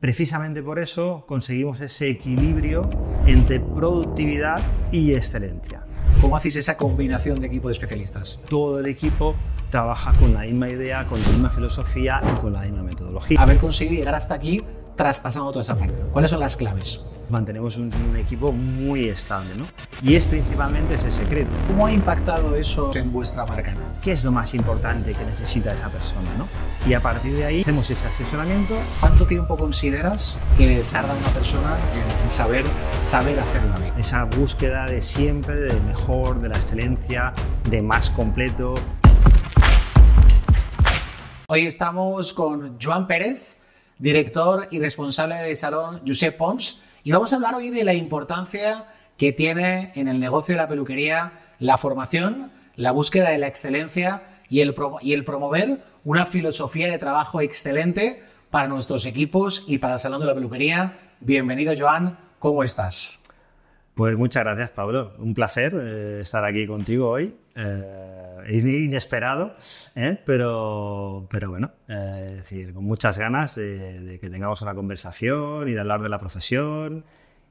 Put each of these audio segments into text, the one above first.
Precisamente por eso conseguimos ese equilibrio entre productividad y excelencia. ¿Cómo hacéis esa combinación de equipo de especialistas? Todo el equipo trabaja con la misma idea, con la misma filosofía y con la misma metodología. Haber conseguido llegar hasta aquí traspasando toda esa parte. ¿Cuáles son las claves? mantenemos un, equipo muy estable, ¿no? Y es principalmente ese secreto. ¿Cómo ha impactado eso en vuestra marca? ¿Qué es lo más importante que necesita esa persona, no? Y a partir de ahí hacemos ese asesoramiento. ¿Cuánto tiempo consideras que tarda una persona en saber, saber hacerlo bien? Esa búsqueda de siempre, de mejor, de la excelencia, de más completo. Hoy estamos con Joan Pérez, director y responsable de Salón Josep Pons, y vamos a hablar hoy de la importancia que tiene en el negocio de la peluquería la formación, la búsqueda de la excelencia y el, promover una filosofía de trabajo excelente para nuestros equipos y para el Salón de la Peluquería. Bienvenido, Joan. ¿Cómo estás? Pues muchas gracias, Pablo. Un placer eh, estar aquí contigo hoy. Eh, inesperado, ¿eh? pero, pero bueno, eh, decir, con muchas ganas de, que tengamos una conversación y de hablar de la profesión.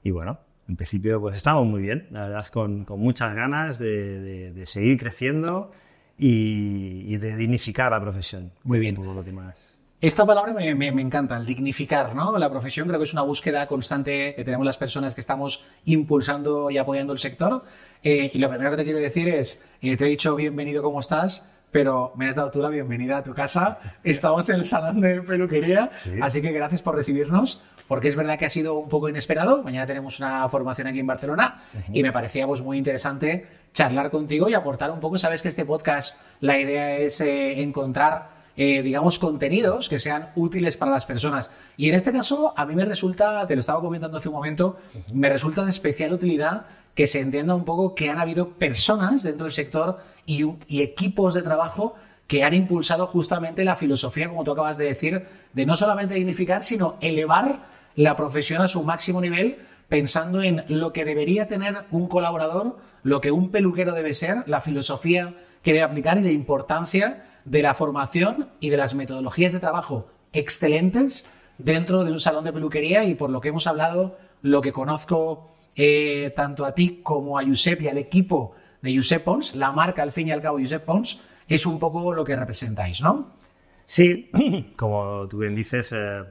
Y bueno, en principio pues estamos muy bien, la verdad, con, con muchas ganas de, de, seguir creciendo y, de dignificar la profesión. Muy bien. más. Esta palabra me, encanta, el dignificar, ¿no? La profesión creo que es una búsqueda constante que tenemos las personas que estamos impulsando y apoyando el sector. Eh, y lo primero que te quiero decir es, eh, te he dicho bienvenido, ¿cómo estás? Pero me has dado tú la bienvenida a tu casa. Estamos en el salón de peluquería, así que gracias por recibirnos, porque es verdad que ha sido un poco inesperado. Mañana tenemos una formación aquí en Barcelona y me parecía pues, muy interesante charlar contigo y aportar un poco. Sabes que este podcast, la idea es eh, encontrar eh, digamos, contenidos que sean útiles para las personas. Y en este caso, a mí me resulta, te lo estaba comentando hace un momento, me resulta de especial utilidad que se entienda un poco que han habido personas dentro del sector y, y equipos de trabajo que han impulsado justamente la filosofía, como tú acabas de decir, de no solamente dignificar, sino elevar la profesión a su máximo nivel, pensando en lo que debería tener un colaborador, lo que un peluquero debe ser, la filosofía que debe aplicar y la importancia de la formación y de las metodologías de trabajo excelentes dentro de un salón de peluquería y por lo que hemos hablado, lo que conozco eh, tanto a ti como a Josep y al equipo de Josep Pons, la marca al fin y al cabo Josep Pons, es un poco lo que representáis, ¿no? Sí, como tú bien dices, eh,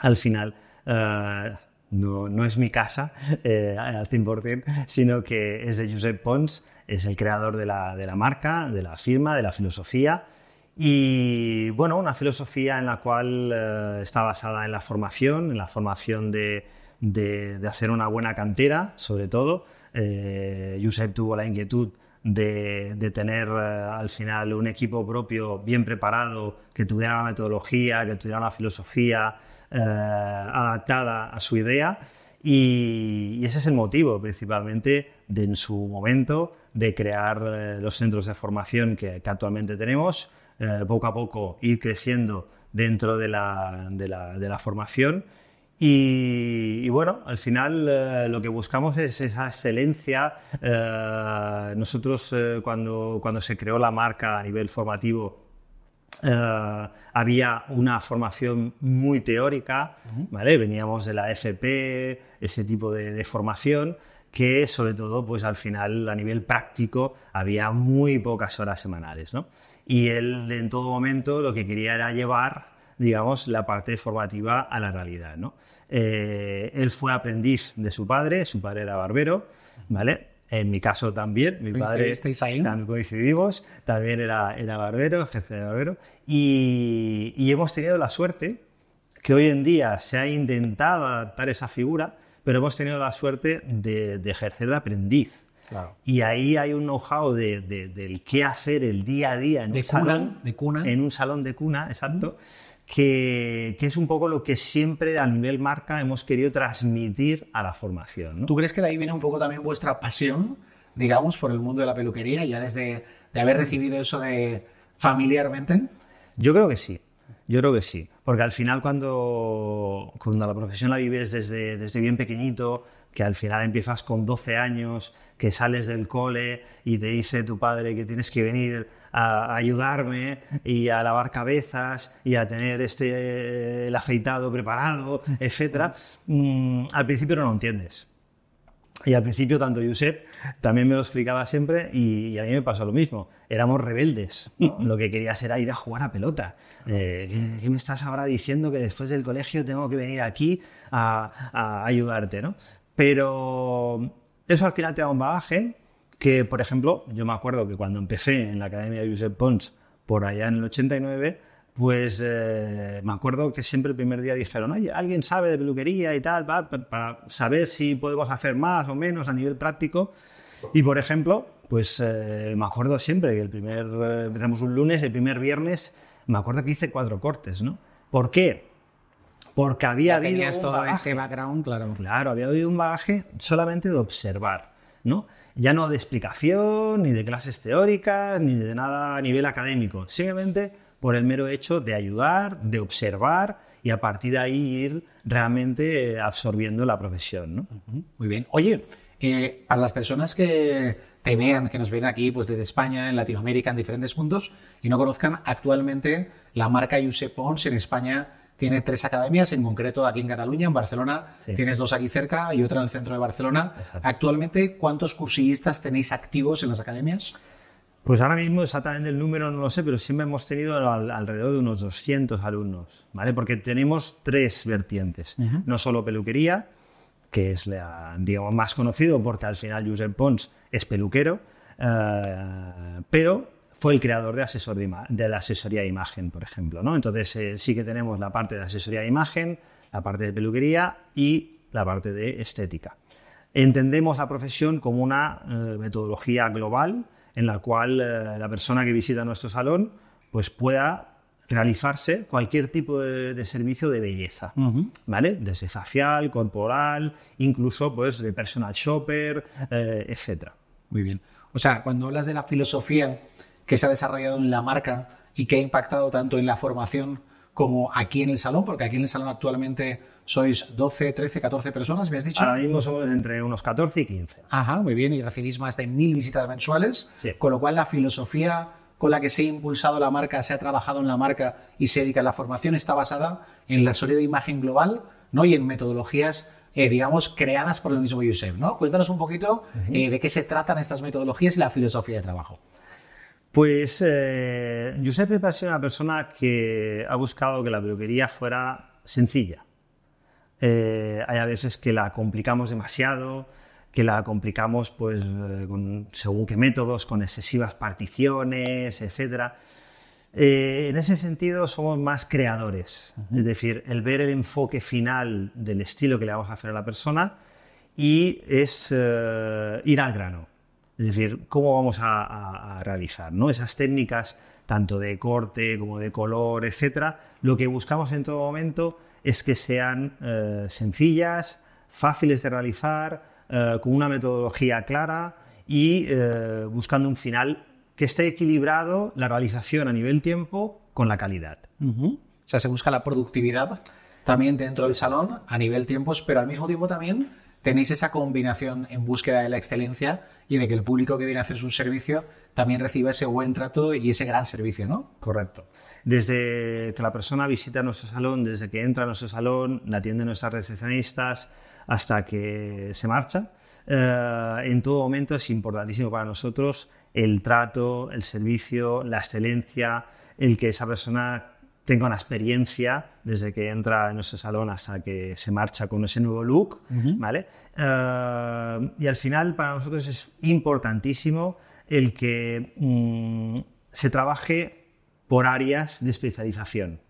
al final... Eh, no, es mi casa al 100%, sino que es de Josep Pons es el creador de la, marca, de la firma, de la filosofía. Y bueno, una filosofía en la cual eh, está basada en la formación, en la formación de, hacer una buena cantera, sobre todo. Eh, Josep tuvo la inquietud de, tener eh, al final un equipo propio bien preparado, que tuviera la metodología, que tuviera una filosofía eh, adaptada a su idea. y ese es el motivo principalmente de en su momento de crear eh, los centros de formación que, actualmente tenemos, eh, poco a poco ir creciendo dentro de la, formación. Y, bueno, al final eh, lo que buscamos es esa excelencia. nosotros cuando, cuando se creó la marca a nivel formativo, había una formación muy teórica, Veníamos de la FP, ese tipo de formación, que sobre todo, pues al final, a nivel práctico, había muy pocas horas semanales, ¿no? Y él en todo momento lo que quería era llevar digamos, la parte formativa a la realidad. ¿no? Eh, él fue aprendiz de su padre, su padre era barbero, ¿vale? En mi caso también, mi padre ahí? también coincidimos, también era, barbero, jefe de barbero, y hemos tenido la suerte que hoy en día se ha intentado adaptar esa figura, pero hemos tenido la suerte de, ejercer de aprendiz. Y ahí hay un know-how del qué hacer el día a día en, un, salón, de cuna. en un salón de cuna, exacto, que, es un poco lo que siempre a nivel marca hemos querido transmitir a la formación. ¿Tú crees que de ahí viene un poco también vuestra pasión, digamos, por el mundo de la peluquería, ya desde de haber recibido eso de familiarmente? Yo creo que sí. Yo creo que sí, porque al final cuando, cuando la profesión la vives desde, desde bien pequeñito, que al final empiezas con 12 años, que sales del cole y te dice tu padre que tienes que venir a ayudarme y a lavar cabezas y a tener este el afeitado preparado, etcétera, mm, al principio no lo entiendes. Y al principio, tanto Josep también me lo explicaba siempre y, a mí me pasó lo mismo. Éramos rebeldes. Ah. Lo que querías era ir a jugar a pelota. Ah. Eh, ¿qué, me estás ahora diciendo que después del colegio tengo que venir aquí a, a ayudarte? ¿no? Pero eso al final te da un bagaje que, por ejemplo, yo me acuerdo que cuando empecé en la Academia de Josep Pons por allá en el 89, pues eh, me acuerdo que siempre el primer día dijeron, oye, alguien sabe de peluquería y tal, para, saber si podemos hacer más o menos a nivel práctico. Y por ejemplo, pues eh, me acuerdo siempre que el primer, eh, empezamos un lunes, el primer viernes, me acuerdo que hice cuatro cortes, ¿no? ¿Por qué? Porque había habido. Tenías todo ese background, claro. Claro, había habido un bagaje solamente de observar, ¿no? Ya no de explicación, ni de clases teóricas, ni de nada a nivel académico. Simplemente por el mero hecho de ayudar, de observar y a partir de ahí ir realmente eh, absorbiendo la profesión. Muy bien. Oye, eh, a las personas que te vean, que nos ven aquí pues desde España, en Latinoamérica, en diferentes puntos, y no conozcan actualmente la marca Josep Pons en España, tiene tres academias, en concreto aquí en Cataluña, en Barcelona, tienes dos aquí cerca y otra en el centro de Barcelona. Actualmente, ¿cuántos cursillistas tenéis activos en las academias? Pues ahora mismo exactamente el número no lo sé, pero siempre hemos tenido alrededor de unos 200 alumnos, ¿vale? Porque tenemos tres vertientes, no solo peluquería, que es digamos, más conocido porque al final Josep Pons es peluquero, eh, pero fue el creador de, de, la asesoría de imagen, por ejemplo, Entonces eh, sí que tenemos la parte de asesoría de imagen, la parte de peluquería y la parte de estética. Entendemos la profesión como una eh, metodología global, en la cual eh, la persona que visita nuestro salón pues pueda realizarse cualquier tipo de, servicio de belleza, ¿vale? Desde facial, corporal, incluso pues de personal shopper, eh, etcétera. Muy bien. O sea, cuando hablas de la filosofía que se ha desarrollado en la marca y que ha impactado tanto en la formación como aquí en el salón? Porque aquí en el salón actualmente sois 12, 13, 14 personas, ¿me has dicho? Ahora mismo somos entre unos 14 y 15. Ajá, muy bien, y recibís más de mil visitas mensuales, con lo cual la filosofía con la que se ha impulsado la marca, se ha trabajado en la marca y se dedica a la formación está basada en la sólida imagen global ¿no? y en metodologías eh, digamos, creadas por el mismo Yusef, ¿no? Cuéntanos un poquito eh, de qué se tratan estas metodologías y la filosofía de trabajo. Pues eh, Giuseppe ha es una persona que ha buscado que la peluquería fuera sencilla. Eh, hay a veces que la complicamos demasiado, que la complicamos pues, eh, según qué métodos, con excesivas particiones, etc. en ese sentido somos más creadores, es decir, el ver el enfoque final del estilo que le vamos a hacer a la persona y es ir al grano. Es decir, cómo vamos a, realizar esas técnicas tanto de corte como de color, etcétera. Lo que buscamos en todo momento es que sean eh, sencillas, fáciles de realizar, eh, con una metodología clara y eh, buscando un final que esté equilibrado la realización a nivel tiempo con la calidad. O sea, se busca la productividad también dentro del salón a nivel tiempo, pero al mismo tiempo también tenéis esa combinación en búsqueda de la excelencia y de que el público que viene a hacer su servicio también reciba ese buen trato y ese gran servicio, ¿no? Correcto. Desde que la persona visita nuestro salón, desde que entra a nuestro salón, la atiende nuestras recepcionistas, hasta que se marcha, eh, en todo momento es importantísimo para nosotros el trato, el servicio, la excelencia, el que esa persona tenga una experiencia desde que entra en ese salón hasta que se marcha con ese nuevo look, ¿vale? Eh, y al final para nosotros es importantísimo el que mm, se trabaje por áreas de especialización.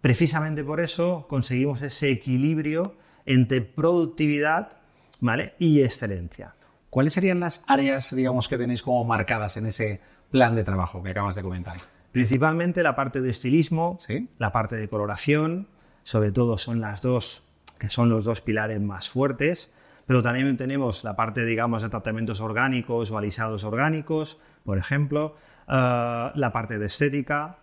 Precisamente por eso conseguimos ese equilibrio entre productividad ¿vale? y excelencia. ¿Cuáles serían las áreas, digamos, que tenéis como marcadas en ese plan de trabajo que acabas de comentar? Principalmente la parte de estilismo, la parte de coloración, sobre todo son las dos, que son los dos pilares más fuertes, pero también tenemos la parte, digamos, de tratamientos orgánicos o alisados orgánicos, por ejemplo, eh, la parte de estética.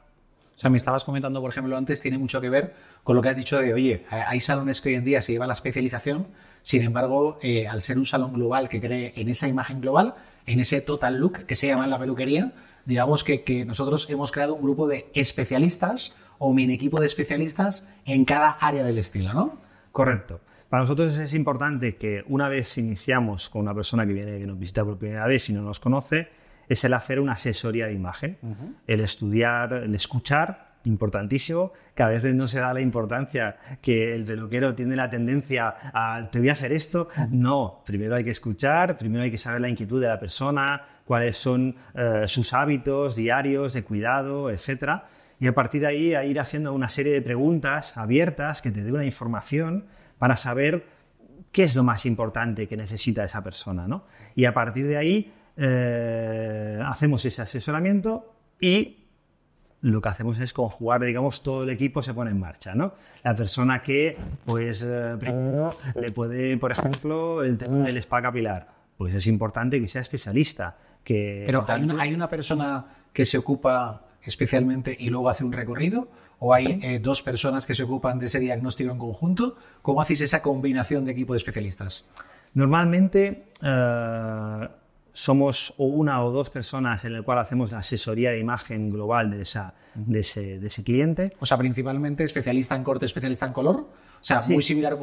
O sea, me estabas comentando, por ejemplo, antes, tiene mucho que ver con lo que has dicho de, oye, hay salones que hoy en día se lleva la especialización, sin embargo, eh, al ser un salón global que cree en esa imagen global, en ese total look que se llama en la peluquería, digamos que, nosotros hemos creado un grupo de especialistas o mini equipo de especialistas en cada área del estilo, ¿no? Correcto. Para nosotros es importante que una vez iniciamos con una persona que viene que nos visita por primera vez y no nos conoce, es el hacer una asesoría de imagen, el estudiar, el escuchar importantísimo, que a veces no se da la importancia, que el peluquero tiene la tendencia a te voy a hacer esto. No, primero hay que escuchar, primero hay que saber la inquietud de la persona, cuáles son eh, sus hábitos diarios de cuidado, etcétera. Y a partir de ahí a ir haciendo una serie de preguntas abiertas que te dé una información para saber qué es lo más importante que necesita esa persona. ¿no? Y a partir de ahí eh, hacemos ese asesoramiento y lo que hacemos es conjugar, digamos, todo el equipo se pone en marcha, ¿no? La persona que, pues, eh, primero le puede, por ejemplo, el tema del spa capilar, pues es importante que sea especialista. Que Pero ¿hay, una, persona que se ocupa especialmente y luego hace un recorrido? ¿O hay eh, dos personas que se ocupan de ese diagnóstico en conjunto? ¿Cómo haces esa combinación de equipo de especialistas? Normalmente... Eh, somos una o dos personas en el cual hacemos la asesoría de imagen global de, esa, de, ese, de ese cliente. O sea, principalmente especialista en corte, especialista en color. O sea, muy similar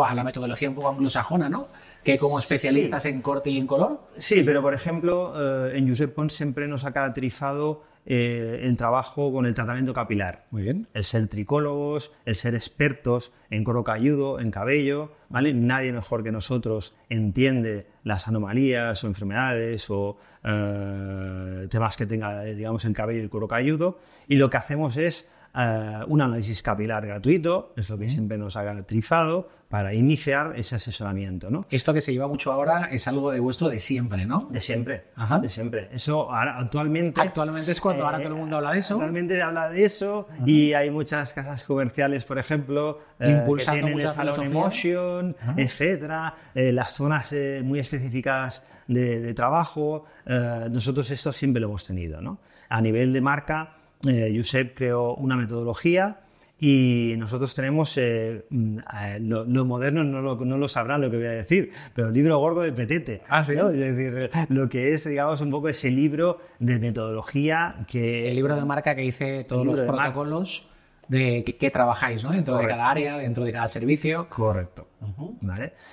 a la metodología un poco anglosajona, ¿no? Que como especialistas en corte y en color. Sí, pero por ejemplo, eh, en Josep Pons siempre nos ha caracterizado el eh, trabajo con el tratamiento capilar. Muy bien. El ser tricólogos, el ser expertos en cuero cabelludo, en cabello, ¿vale? Nadie mejor que nosotros entiende las anomalías o enfermedades o eh, temas que tenga, digamos, el cabello y el Y lo que hacemos es eh, un análisis capilar gratuito, es lo que siempre nos ha garantizado para iniciar ese asesoramiento. Esto que se lleva mucho ahora es algo de vuestro de siempre, ¿no? De siempre, de siempre. Eso ahora, actualmente... Actualmente es cuando ahora eh, todo el mundo habla de eso. Actualmente habla de eso y hay muchas casas comerciales, por ejemplo, eh, Impulsando que tienen el salón emotion, etcétera, las zonas muy específicas de, de trabajo. nosotros esto siempre lo hemos tenido, ¿no? A nivel de marca eh, Josep creó una metodología y nosotros tenemos, eh, mm, eh, los modernos no lo, sabrán lo que voy a decir, pero el libro gordo de Petete. Ah, decir, lo que es, digamos, un poco ese libro de metodología que... El libro de marca que hice todos los protocolos de, que, trabajáis, ¿no? Dentro de cada área, dentro de cada servicio. Correcto.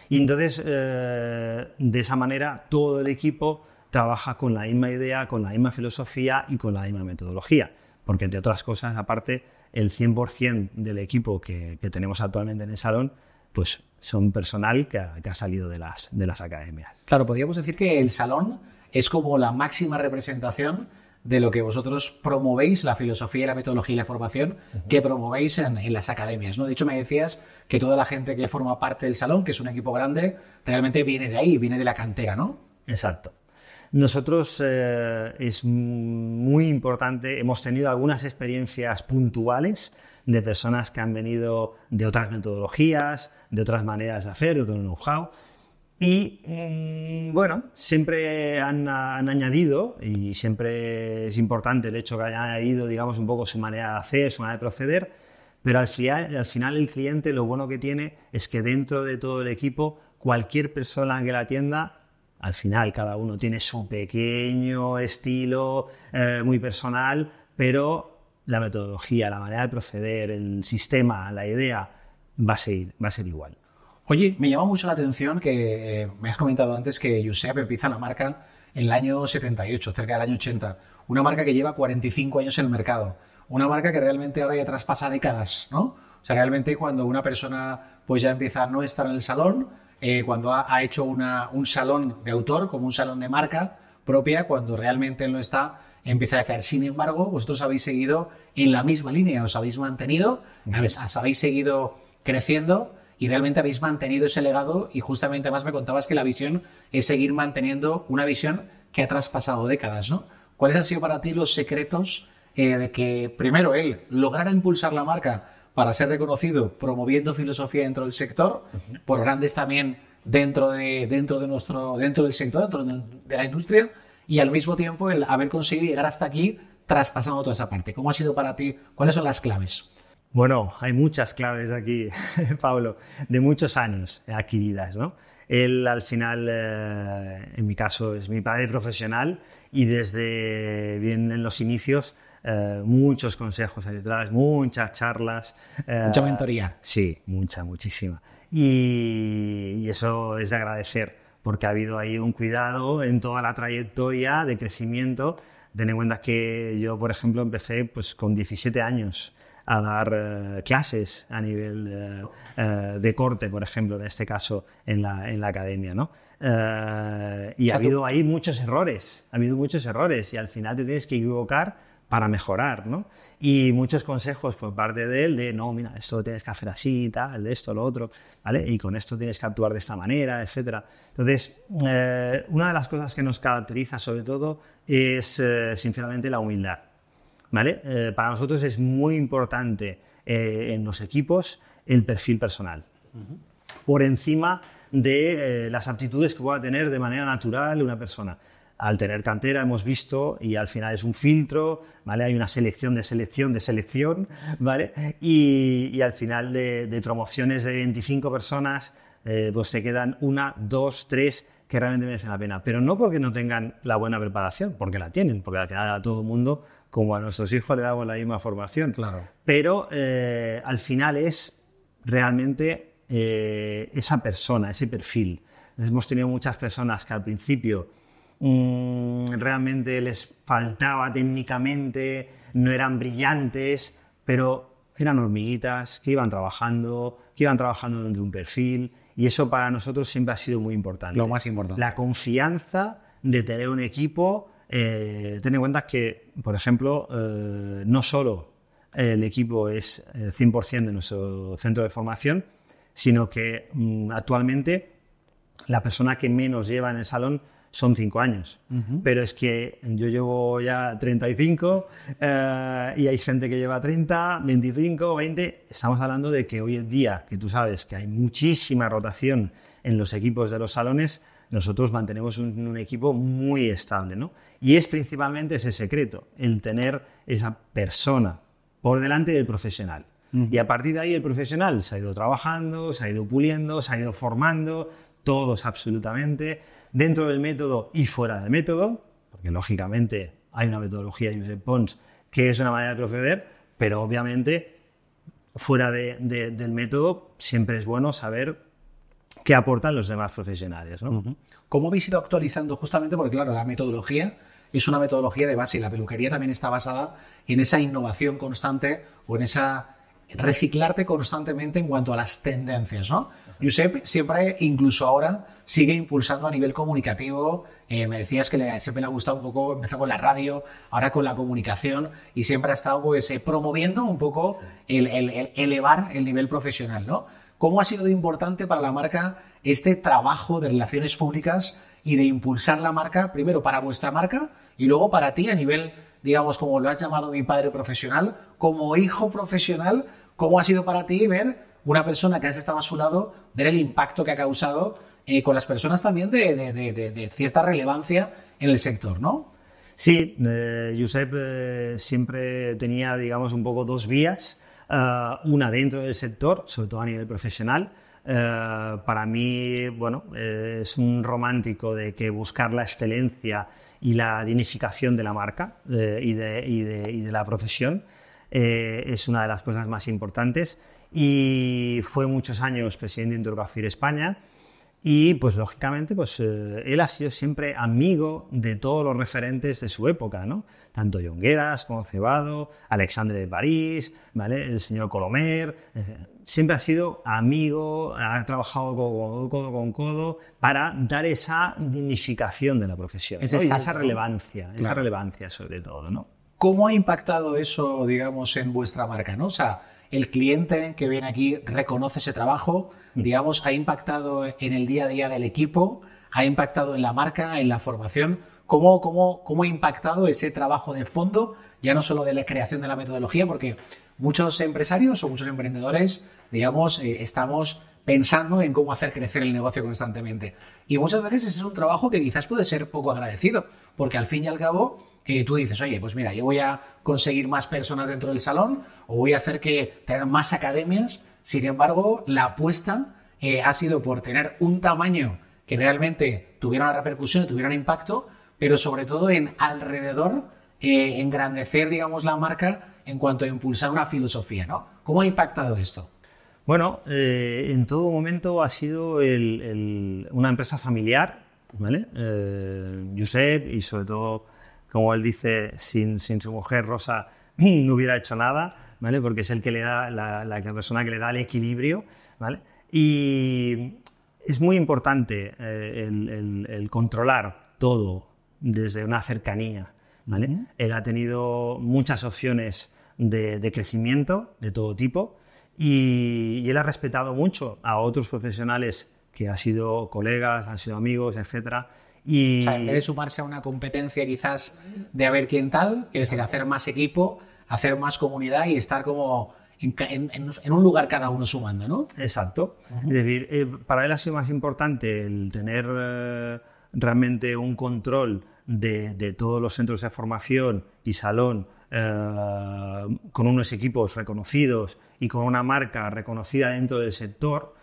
Y entonces, eh, de esa manera, todo el equipo trabaja con la misma idea, con la misma filosofía y con la misma metodología porque entre otras cosas, aparte, el 100% del equipo que, tenemos actualmente en el salón, pues son personal que ha, salido de las, de las academias. Claro, podríamos decir que el salón es como la máxima representación de lo que vosotros promovéis, la filosofía, la metodología y la formación que promovéis en, las academias. ¿no? De hecho, me decías que toda la gente que forma parte del salón, que es un equipo grande, realmente viene de ahí, viene de la cantera, ¿no? Exacto. Nosotros eh, es muy importante, hemos tenido algunas experiencias puntuales de personas que han venido de otras metodologías, de otras maneras de hacer, de otro know-how, y mm, bueno, siempre han, añadido, y siempre es importante el hecho que haya añadido, digamos, un poco su manera de hacer, su manera de proceder, pero al, al final el cliente lo bueno que tiene es que dentro de todo el equipo, cualquier persona que la atienda al final cada uno tiene su pequeño estilo eh, muy personal, pero la metodología, la manera de proceder, el sistema, la idea, va a, seguir, va a ser igual. Oye, me llama mucho la atención que eh, me has comentado antes que Josep empieza la marca en el año 78, cerca del año 80. Una marca que lleva 45 años en el mercado. Una marca que realmente ahora ya traspasa décadas, ¿no? O sea, realmente cuando una persona pues ya empieza a no estar en el salón, eh, cuando ha, hecho un salón de autor, como un salón de marca propia, cuando realmente no está, empieza a caer. Sin embargo, vosotros habéis seguido en la misma línea, os habéis mantenido, os habéis seguido creciendo y realmente habéis mantenido ese legado y justamente además me contabas que la visión es seguir manteniendo una visión que ha traspasado décadas, ¿no? ¿Cuáles han sido para ti los secretos eh, de que, primero, él lograra impulsar la marca para ser reconocido promoviendo filosofía dentro del sector, por grandes también dentro, de, dentro, de nuestro, dentro del sector, dentro de la industria, y al mismo tiempo el haber conseguido llegar hasta aquí traspasando toda esa parte. ¿Cómo ha sido para ti? ¿Cuáles son las claves? Bueno, hay muchas claves aquí, Pablo, de muchos años adquiridas, Él al final, eh, en mi caso, es mi padre profesional y desde bien en los inicios eh, muchos consejos ahí detrás, muchas charlas. Eh, mucha mentoría. Sí, mucha, muchísima. Y, eso es de agradecer, porque ha habido ahí un cuidado en toda la trayectoria de crecimiento. Ten en cuenta que yo, por ejemplo, empecé pues, con 17 años a dar eh, clases a nivel de, corte, por ejemplo, en este caso en la, academia. ¿no? y ha habido ahí muchos errores, ha habido muchos errores y al final te tienes que equivocar para mejorar, ¿no? Y muchos consejos por parte de él de, no, mira, esto lo tienes que hacer así, tal, esto, lo otro, ¿vale? Y con esto tienes que actuar de esta manera, etc. Entonces, eh, una de las cosas que nos caracteriza sobre todo es, eh, sinceramente, la humildad, ¿vale? Eh, para nosotros es muy importante en los equipos el perfil personal, por encima de las aptitudes que pueda tener de manera natural una persona al tener cantera hemos visto y al final es un filtro, ¿vale? Hay una selección de selección de selección, ¿vale? Y, al final de, promociones de 25 personas, eh, pues se quedan una, dos, tres que realmente merecen la pena. Pero no porque no tengan la buena preparación, porque la tienen, porque al final a todo el mundo, como a nuestros hijos, le damos la misma formación. Claro. Pero eh, al final es realmente eh, esa persona, ese perfil. Hemos tenido muchas personas que al principio Mm, realmente les faltaba técnicamente, no eran brillantes, pero eran hormiguitas que iban trabajando, que iban trabajando dentro de un perfil y eso para nosotros siempre ha sido muy importante. Lo más importante. La confianza de tener un equipo, eh, ten en cuenta que, por ejemplo, eh, no solo el equipo es 100% eh, de nuestro centro de formación, sino que mm, actualmente la persona que menos lleva en el salón son cinco años. Pero es que yo llevo ya 35 eh, y hay gente que lleva 30, 25, 20. Estamos hablando de que hoy en día, que tú sabes que hay muchísima rotación en los equipos de los salones, nosotros mantenemos un, equipo muy estable. ¿no? Y es principalmente ese secreto, el tener esa persona por delante del profesional. Y a partir de ahí el profesional se ha ido trabajando, se ha ido puliendo, se ha ido formando, todos absolutamente dentro del método y fuera del método, porque lógicamente hay una metodología de Pons que es una manera de proceder, pero obviamente fuera del método siempre es bueno saber qué aportan los demás profesionales. ¿no? ¿Cómo habéis ido actualizando? Justamente porque, claro, la metodología es una metodología de base y la peluquería también está basada en esa innovación constante o en esa reciclarte constantemente en cuanto a las tendencias, ¿no? Josep siempre, incluso ahora, sigue impulsando a nivel comunicativo. Eh, me decías que le, siempre le ha gustado un poco, empezó con la radio, ahora con la comunicación y siempre ha estado pues, eh, promoviendo un poco el, elevar el nivel profesional. ¿no? ¿Cómo ha sido importante para la marca este trabajo de relaciones públicas y de impulsar la marca, primero para vuestra marca y luego para ti a nivel, digamos, como lo ha llamado mi padre profesional, como hijo profesional? ¿Cómo ha sido para ti ver una persona que has estado a su lado, ver el impacto que ha causado eh, con las personas también de, cierta relevancia en el sector, ¿no? Sí, eh, Josep eh, siempre tenía, digamos, un poco dos vías, una dentro del sector, sobre todo a nivel profesional. para mí, bueno, es un romántico de que buscar la excelencia y la dignificación de la marca y, y, de, la profesión es una de las cosas más importantes y fue muchos años presidente de Intercafir España. Y pues lógicamente, pues eh, él ha sido siempre amigo de todos los referentes de su época, ¿no? Tanto Jongueras como Cebado, Alexandre de París, ¿vale? El señor Colomer, eh, siempre ha sido amigo, ha trabajado codo, con codo para dar esa dignificación de la profesión, esa relevancia, esa relevancia sobre todo, ¿no? ¿Cómo ha impactado eso, digamos, en vuestra marca? O sea, el cliente que viene aquí reconoce ese trabajo, mm. digamos, ha impactado en el día a día del equipo, ha impactado en la marca, en la formación. ¿Cómo, cómo, cómo ha impactado ese trabajo de fondo, ya no solo de la creación de la metodología, porque muchos empresarios o muchos emprendedores, digamos, eh, estamos pensando en cómo hacer crecer el negocio constantemente. Y muchas veces ese es un trabajo que quizás puede ser poco agradecido, porque al fin y al cabo tú dices, oye, pues mira, yo voy a conseguir más personas dentro del salón o voy a hacer que tener más academias. Sin embargo, la apuesta eh, ha sido por tener un tamaño que realmente tuviera una repercusión, tuviera un impacto, pero sobre todo en alrededor eh, engrandecer, digamos, la marca en cuanto a impulsar una filosofía, ¿no? ¿Cómo ha impactado esto? Bueno, eh, en todo momento ha sido una empresa familiar, ¿vale? Eh, y sobre todo como él dice, sin, sin su mujer Rosa no hubiera hecho nada, ¿vale? Porque es el que le da, la, la persona que le da el equilibrio, ¿vale? Y es muy importante eh, el, el, controlar todo desde una cercanía, ¿Vale? Él ha tenido muchas opciones de, de crecimiento de todo tipo y, y, él ha respetado mucho a otros profesionales que han sido colegas, han sido amigos, etcétera, y... en vez de sumarse a una competencia quizás de a ver quién tal, quiere decir hacer más equipo, hacer más comunidad y estar como en, un lugar cada uno sumando, ¿no? Exacto. Es eh, para él ha sido más importante el tener eh, realmente un control de, todos los centros de formación y salón eh, con unos equipos reconocidos y con una marca reconocida dentro del sector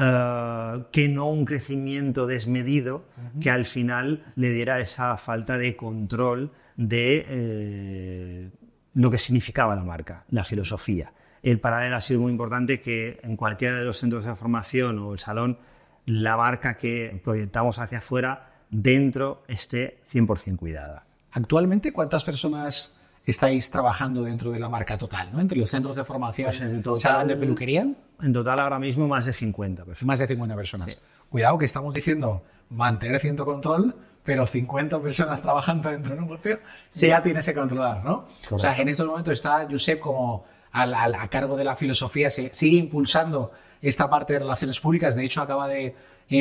eh, que no un crecimiento desmedido que al final le diera esa falta de control de eh, lo que significaba la marca, la filosofía. El paralelo ha sido muy importante que en cualquiera de los centros de formación o el salón, la marca que proyectamos hacia afuera dentro esté 100% cuidada. Actualmente, ¿cuántas personas estáis trabajando dentro de la marca total, ¿no? Entre los centros de formación, pues de peluquería. En total ahora mismo más de 50 personas. Más de 50 personas. Cuidado que estamos diciendo mantener cierto control, pero 50 personas trabajando dentro de un negocio, sí. ya tienes que controlar, ¿no? O sea, en estos momentos está Josep como a cargo de la filosofía, sigue impulsando esta parte de relaciones públicas. De hecho, acaba de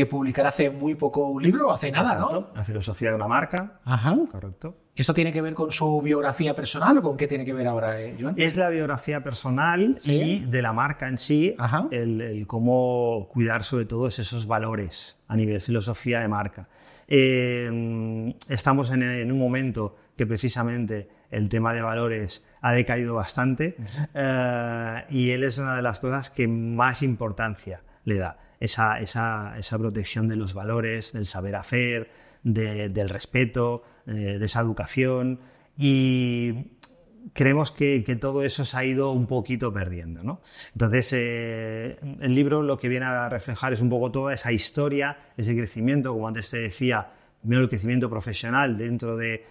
publicar hace muy poco un libro, hace nada, ¿no? La filosofía de una marca. Ajá. Correcto. ¿Eso tiene que ver con su biografía personal o con qué tiene que ver ahora, eh, Joan? Es la biografía personal y de la marca en sí, Ajá. El, cómo cuidar sobre todo esos valores a nivel filosofía de marca. Eh, estamos en, un momento que precisamente el tema de valores ha decaído bastante eh, y él es una de las cosas que más importancia le da esa, protección de los valores, del saber hacer, del respeto, eh, de esa educación. Y creemos que, todo eso se ha ido un poquito perdiendo. Entonces, eh, el libro lo que viene a reflejar es un poco toda esa historia, ese crecimiento, como antes te decía, mi crecimiento profesional dentro de,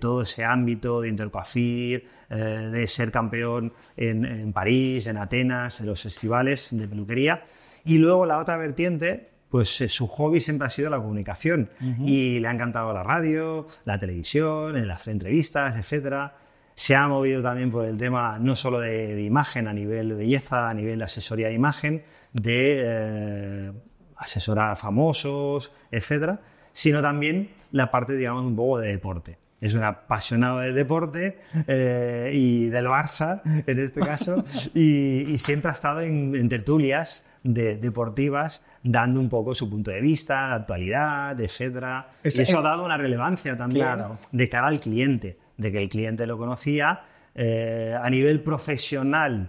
todo ese ámbito de Intercoafir, eh, de ser campeón en, París, en Atenas, en los festivales de peluquería. Y luego la otra vertiente, pues eh, su hobby siempre ha sido la comunicación. Y le ha encantado la radio, la televisión, en las entrevistas, etcétera se ha movido también por el tema no solo de, imagen a nivel de belleza, a nivel de asesoría de imagen, de eh, asesorar a famosos, etcétera, sino también la parte, digamos, un poco de deporte. Es un apasionado de deporte eh, y del Barça, en este caso, y, siempre ha estado en, tertulias deportivas dando un poco su punto de vista, actualidad, etcétera. y eso ha dado una relevancia también claro. de cara al cliente, de que el cliente lo conocía. Eh, a nivel profesional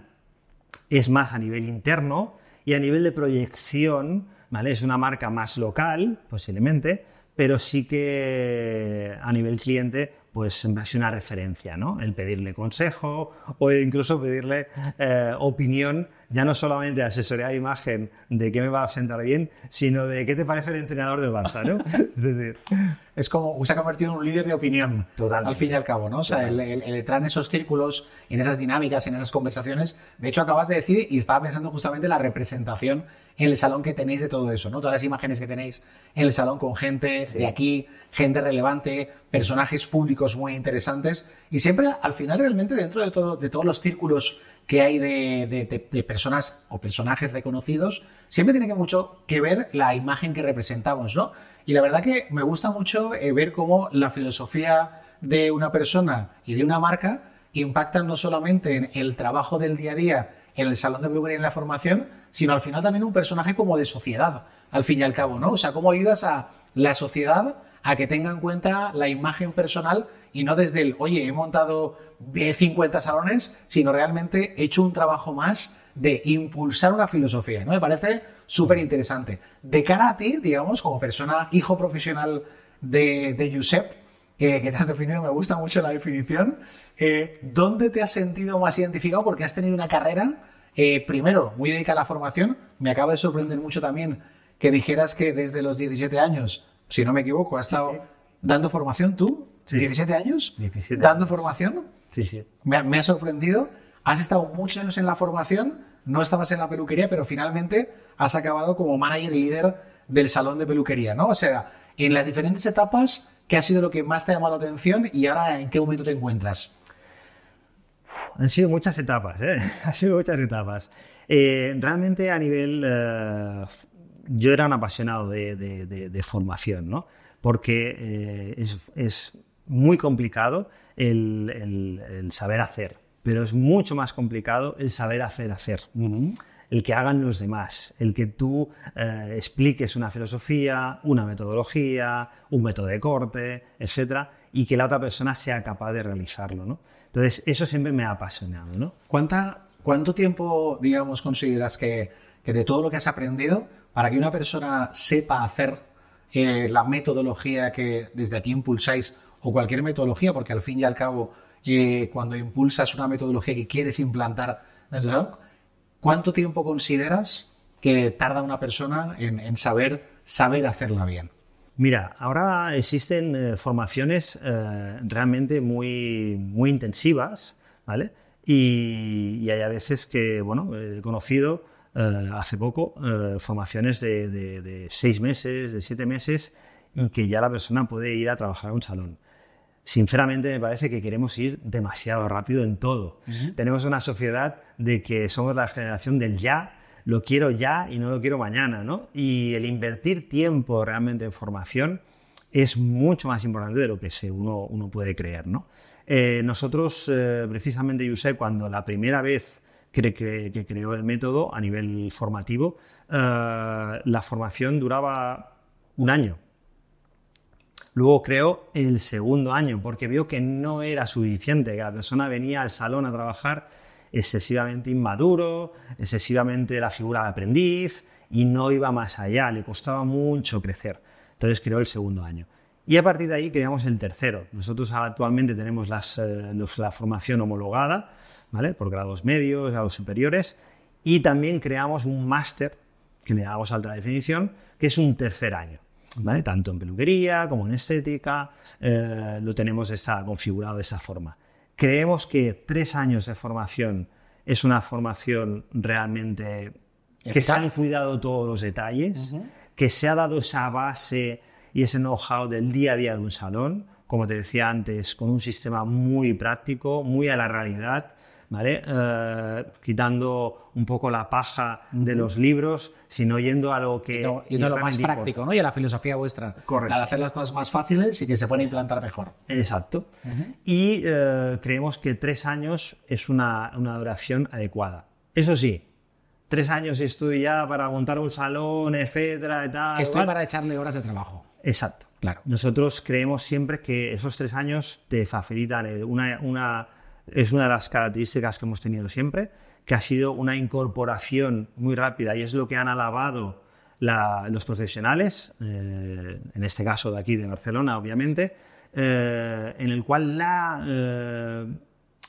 es más a nivel interno y a nivel de proyección, ¿vale? Es una marca más local, posiblemente, pero sí que a nivel cliente pues es una referencia, ¿no? El pedirle consejo o incluso pedirle eh, opinión ya no solamente asesoría de imagen de qué me va a sentar bien, sino de qué te parece el entrenador del Barça, ¿no? es como se ha convertido en un líder de opinión, Totalmente. al fin y al cabo, ¿no? O sea, el, entrar en esos círculos, en esas dinámicas, en esas conversaciones. De hecho, acabas de decir, y estaba pensando justamente la representación en el salón que tenéis de todo eso, ¿no? Todas las imágenes que tenéis en el salón con gente de aquí, gente relevante, personajes públicos muy interesantes, y siempre al final realmente dentro de, de todos los círculos que hay de, personas o personajes reconocidos, siempre tiene que mucho que ver la imagen que representamos, ¿no? Y la verdad que me gusta mucho eh, ver cómo la filosofía de una persona y de una marca impactan no solamente en el trabajo del día a día, en el salón de y en la formación, sino al final también un personaje como de sociedad, al fin y al cabo, ¿no? O sea, cómo ayudas a la sociedad a que tenga en cuenta la imagen personal y no desde el, oye, he montado 50 salones, sino realmente he hecho un trabajo más de impulsar una filosofía. ¿no? Me parece súper interesante. De cara a ti, digamos, como persona, hijo profesional de, de Josep, eh, que te has definido, me gusta mucho la definición, eh, ¿dónde te has sentido más identificado? Porque has tenido una carrera, eh, primero, muy dedicada a la formación. Me acaba de sorprender mucho también que dijeras que desde los 17 años si no me equivoco, has estado dando formación tú, 17 años, dando formación. Sí, sí. Me, ha sorprendido. Has estado muchos años en la formación, no estabas en la peluquería, pero finalmente has acabado como manager y líder del salón de peluquería, ¿no? O sea, en las diferentes etapas, ¿qué ha sido lo que más te ha llamado la atención y ahora en qué momento te encuentras? Han sido muchas etapas, ¿eh? Han sido muchas etapas. Eh, realmente a nivel eh, yo era un apasionado de, de, formación, ¿no? Porque eh, es, es, muy complicado el, el, saber hacer, pero es mucho más complicado el saber hacer hacer. El que hagan los demás, el que tú eh, expliques una filosofía, una metodología, un método de corte, etcétera, y que la otra persona sea capaz de realizarlo. ¿no? Entonces, eso siempre me ha apasionado. ¿no? ¿Cuánto tiempo, digamos, consideras que, que de todo lo que has aprendido, para que una persona sepa hacer eh, la metodología que desde aquí impulsáis o cualquier metodología, porque al fin y al cabo, eh, cuando impulsas una metodología que quieres implantar ¿cuánto tiempo consideras que tarda una persona en, saber, saber hacerla bien? Mira, ahora existen eh, formaciones realmente muy, muy intensivas, ¿vale? Y, y, hay a veces que, bueno, he conocido eh, hace poco, eh, formaciones de, seis meses, de siete meses, y que ya la persona puede ir a trabajar a un salón. Sinceramente me parece que queremos ir demasiado rápido en todo. Tenemos una sociedad de que somos la generación del ya, lo quiero ya y no lo quiero mañana, ¿no? Y el invertir tiempo realmente en formación es mucho más importante de lo que uno, uno puede creer, ¿no? Eh, nosotros, precisamente precisamente, sé cuando la primera vez que, que, creó el método a nivel formativo, eh, la formación duraba un año. Luego creó el segundo año porque vio que no era suficiente, que la persona venía al salón a trabajar excesivamente inmaduro, excesivamente la figura de aprendiz y no iba más allá, le costaba mucho crecer. Entonces creó el segundo año. Y a partir de ahí creamos el tercero. Nosotros actualmente tenemos eh, la formación homologada, por grados medios, grados superiores. Y también creamos un máster que le damos alta definición, que es un tercer año. Tanto en peluquería como en estética, eh, lo tenemos esa configurado de esa forma. Creemos que tres años de formación es una formación realmente que se han cuidado todos los detalles, que se ha dado esa base y ese know-how del día a día de un salón, como te decía antes, con un sistema muy práctico, muy a la realidad, ¿vale? Eh, quitando un poco la paja de los libros, sino yendo a lo que... Yendo, a lo más práctico, ¿no? Y a la filosofía vuestra. Correcto. La hacer las cosas más fáciles y que se pueden implantar mejor. Exacto. Y eh, creemos que tres años es una, duración adecuada. Eso sí, tres años estoy ya para montar un salón, etcétera, y Estoy para echarle horas de trabajo. Exacto. Claro. Nosotros creemos siempre que esos tres años te facilitan eh, una es una de las características que hemos tenido siempre, que ha sido una incorporación muy rápida y es lo que han alabado los profesionales, eh, en este caso de aquí de Barcelona, obviamente, eh, en el cual la eh,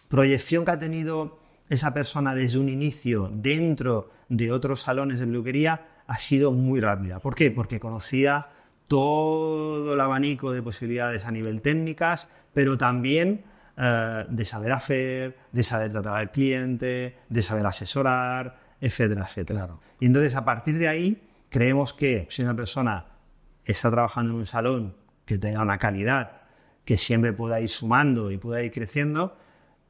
proyección que ha tenido esa persona desde un inicio dentro de otros salones de bluquería ha sido muy rápida. ¿Por qué? Porque conocía todo el abanico de posibilidades a nivel técnicas, pero también eh, de saber hacer, de saber tratar al cliente, de saber asesorar, etcétera, etcétera. Y entonces, a partir de ahí, creemos que si una persona está trabajando en un salón que tenga una calidad, que siempre pueda ir sumando y pueda ir creciendo,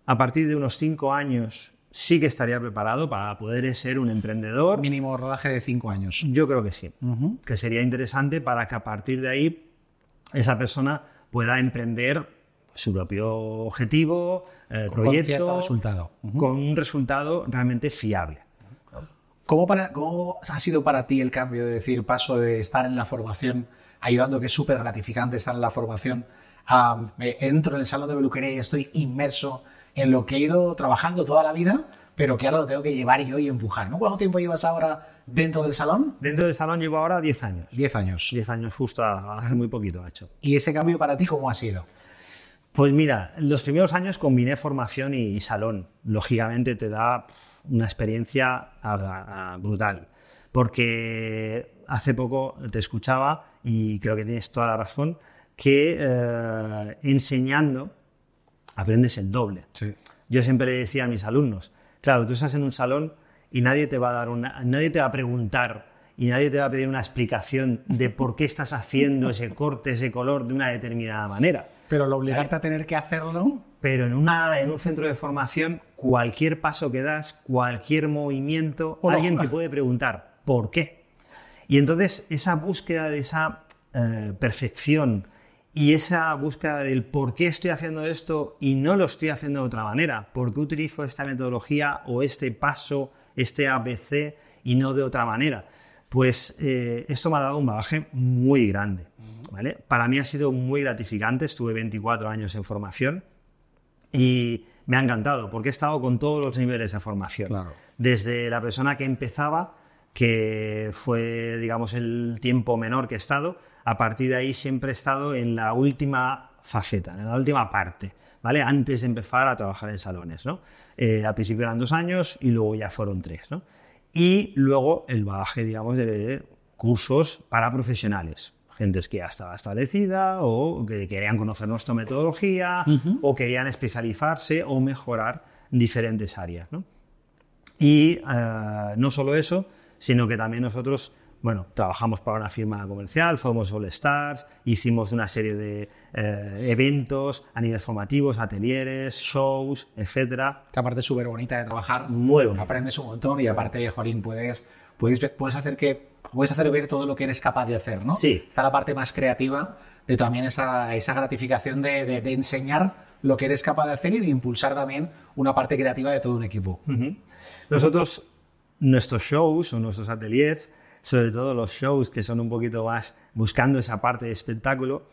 a partir de unos cinco años sí que estaría preparado para poder ser un emprendedor. Mínimo rodaje de cinco años. Yo creo que sí. Que sería interesante para que a partir de ahí esa persona pueda emprender su propio objetivo, eh, proyecto, con, resultado. con un resultado realmente fiable. ¿Cómo, para, ¿Cómo, ha sido para ti el cambio de decir paso de estar en la formación, ayudando que es súper gratificante estar en la formación, entro en el salón de peluquería y estoy inmerso en lo que he ido trabajando toda la vida, pero que ahora lo tengo que llevar yo y empujar. ¿Cuánto tiempo llevas ahora dentro del salón? Dentro del salón llevo ahora 10 años. 10 años. 10 años, justo hace muy poquito, ha hecho. ¿Y ese cambio para ti cómo ha sido? Pues mira, los primeros años combiné formación y, salón. Lógicamente te da una experiencia brutal, porque hace poco te escuchaba y creo que tienes toda la razón, que eh, enseñando aprendes el doble. Yo siempre le decía a mis alumnos, claro, tú estás en un salón y nadie te va a dar nadie te va a preguntar y nadie te va a pedir una explicación de por qué estás haciendo ese corte, ese color de una determinada manera. Pero lo obligarte a tener que hacerlo. Pero en, un centro de formación, cualquier paso que das, cualquier movimiento, alguien te puede preguntar por qué. Y entonces esa búsqueda de esa eh, perfección y esa búsqueda del por qué estoy haciendo esto y no lo estoy haciendo de otra manera, por qué utilizo esta metodología o este paso, este ABC y no de otra manera pues eh, esto me ha dado un bagaje muy grande. ¿vale? Para mí ha sido muy gratificante, estuve 24 años en formación y me ha encantado porque he estado con todos los niveles de formación. Desde la persona que empezaba, que fue, digamos, el tiempo menor que he estado, a partir de ahí siempre he estado en la última faceta, en la última parte, ¿vale? Antes de empezar a trabajar en salones, ¿no? Eh, al principio eran dos años y luego ya fueron tres, ¿no? y luego el bagaje, digamos, de cursos para profesionales Gente que ya estaba establecida o que querían conocer nuestra metodología o querían especializarse o mejorar diferentes áreas. ¿no? Y eh, no solo eso, sino que también nosotros bueno, trabajamos para una firma comercial, fuimos All Stars, hicimos una serie de eh, eventos a nivel formativos, atelieres, shows, etcétera. Esta parte es súper bonita de trabajar. Muy bonita. Aprendes un montón y aparte, Jolín, puedes, puedes, puedes hacer que puedes hacer ver todo lo que eres capaz de hacer, ¿no? Sí. Está la parte más creativa de también esa, esa gratificación de, enseñar lo que eres capaz de hacer y de impulsar también una parte creativa de todo un equipo. Nosotros, nuestros shows o nuestros ateliers, sobre todo los shows que son un poquito más buscando esa parte de espectáculo,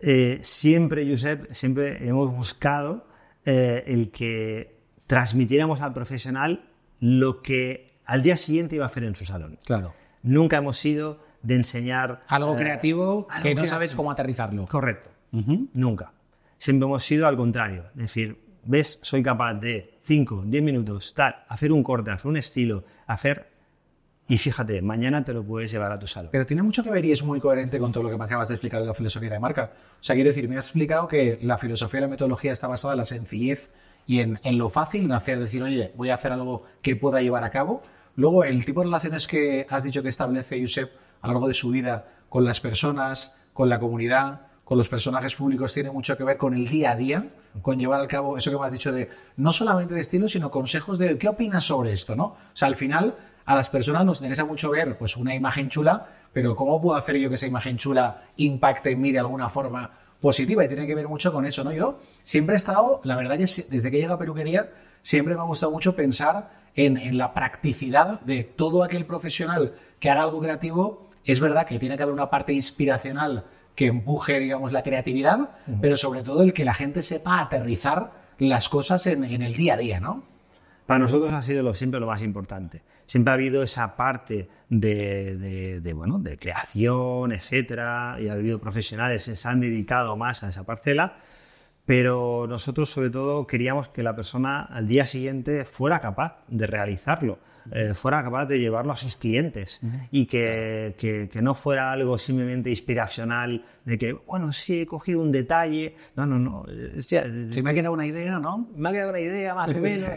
eh, siempre, Josep, siempre hemos buscado eh, el que transmitiéramos al profesional lo que al día siguiente iba a hacer en su salón. Claro. Nunca hemos sido de enseñar... Algo eh, creativo que no sabes cómo aterrizarlo. Correcto. Nunca. Siempre hemos sido al contrario. Es decir, ves, soy capaz de 5, 10 minutos, tal, hacer un corte, hacer un estilo, hacer y fíjate, mañana te lo puedes llevar a tu salón. Pero tiene mucho que ver y es muy coherente con todo lo que me acabas de explicar de la filosofía de marca. O sea, quiero decir, me has explicado que la filosofía y la metodología está basada en la sencillez y en, lo fácil, en hacer, decir, oye, voy a hacer algo que pueda llevar a cabo. Luego, el tipo de relaciones que has dicho que establece Yusef a lo largo de su vida con las personas, con la comunidad, con los personajes públicos tiene mucho que ver con el día a día, con llevar al cabo eso que me has dicho de no solamente de estilo, sino consejos de qué opinas sobre esto, ¿no? O sea, al final a las personas nos interesa mucho ver pues, una imagen chula, pero ¿cómo puedo hacer yo que esa imagen chula impacte en mí de alguna forma positiva? Y tiene que ver mucho con eso, ¿no? Yo siempre he estado, la verdad es, desde que llegué a peluquería, siempre me ha gustado mucho pensar en, la practicidad de todo aquel profesional que haga algo creativo. Es verdad que tiene que haber una parte inspiracional que empuje, digamos, la creatividad, pero sobre todo el que la gente sepa aterrizar las cosas en el día a día, ¿no? para nosotros ha sido lo, siempre lo más importante. Siempre ha habido esa parte de, de, bueno, de creación, etcétera, y ha habido profesionales que se han dedicado más a esa parcela, pero nosotros sobre todo queríamos que la persona al día siguiente fuera capaz de realizarlo eh, fuera capaz de llevarlo a sus clientes y que, que, no fuera algo simplemente inspiracional de que, bueno, sí, he cogido un detalle. No, no, no. Eh, o eh, me ha quedado una idea, ¿no? Me ha quedado una idea, más o menos.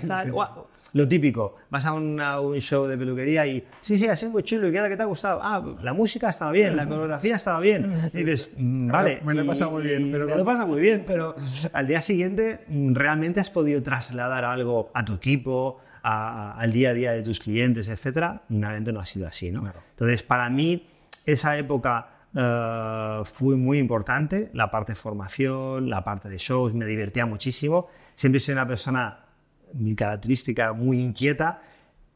Lo típico, vas a, un show de peluquería y, sí, sí, así muy chulo, ¿y qué que te ha gustado? Ah, la música estaba bien, la coreografía estaba bien. Y dices, mm, vale. Me lo he pasado muy bien. Pero me lo pasa muy bien, pero al día siguiente mm, realmente has podido trasladar algo a tu equipo, al día a día de tus clientes, etcétera, realmente no ha sido así, ¿no? Entonces, para mí, esa época eh, fue muy importante, la parte de formación, la parte de shows, me divertía muchísimo. Siempre soy una persona, mi característica, muy inquieta,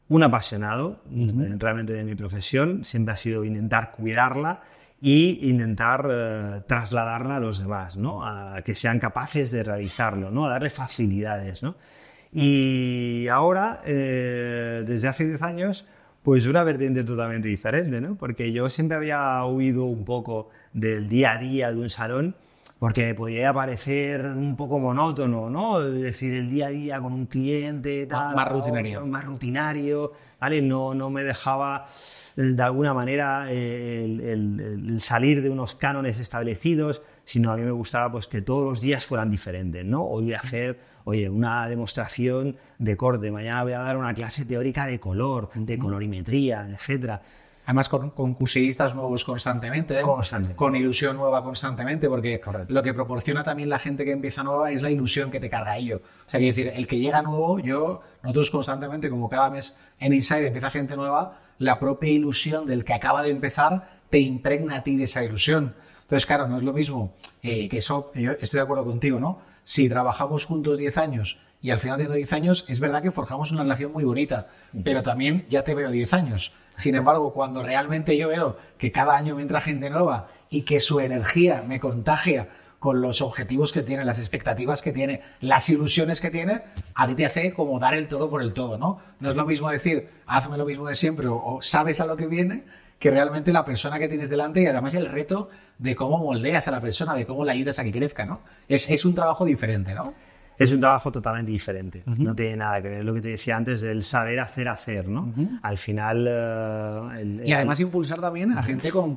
un apasionado eh, realmente de mi profesión, siempre ha sido intentar cuidarla y intentar eh, trasladarla a los demás, ¿no? a que sean capaces de realizarlo, ¿no? a darle facilidades. ¿no? Y ahora, eh, desde hace 10 años, pues una vertiente totalmente diferente, ¿no? Porque yo siempre había huido un poco del día a día de un salón, porque me podía parecer un poco monótono, ¿no? Es decir, el día a día con un cliente, tal. Más, rutinario. más rutinario, ¿vale? No, me dejaba, eh, de alguna manera, el, salir de unos cánones establecidos, sino a mí me gustaba pues, que todos los días fueran diferentes, ¿no? Hoy hacer oye, una demostración de corte, mañana voy a dar una clase teórica de color, de colorimetría, etcétera. Además, con, con cursillistas nuevos constantemente, ¿eh? con ilusión nueva constantemente, porque lo que proporciona también la gente que empieza nueva es la ilusión que te carga ello. O sea, quiero decir, el que llega nuevo, yo, nosotros constantemente, como cada mes en Inside empieza gente nueva, la propia ilusión del que acaba de empezar te impregna a ti de esa ilusión. Entonces, claro, no es lo mismo eh, que eso, yo estoy de acuerdo contigo, ¿no? si trabajamos juntos 10 años y al final de diez años es verdad que forjamos una relación muy bonita, pero también ya te veo 10 años. Sin embargo, cuando realmente yo veo que cada año me entra gente nueva y que su energía me contagia con los objetivos que tiene, las expectativas que tiene, las ilusiones que tiene, a ti te hace como dar el todo por el todo, ¿no? No es lo mismo decir, hazme lo mismo de siempre o sabes a lo que viene que realmente la persona que tienes delante y además el reto de cómo moldeas a la persona, de cómo la ayudas a que crezca, ¿no? Es, un trabajo diferente, ¿no? Es un trabajo totalmente diferente, no tiene nada que ver lo que te decía antes del saber hacer hacer, ¿no? Al final... Eh, y además impulsar también a gente con,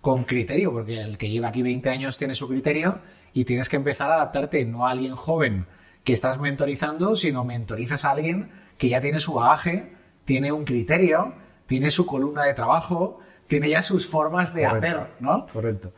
con criterio, porque el que lleva aquí 20 años tiene su criterio y tienes que empezar a adaptarte no a alguien joven que estás mentorizando, sino mentorizas a alguien que ya tiene su bagaje, tiene un criterio tiene su columna de trabajo, tiene ya sus formas de hacer, ¿no? Correcto.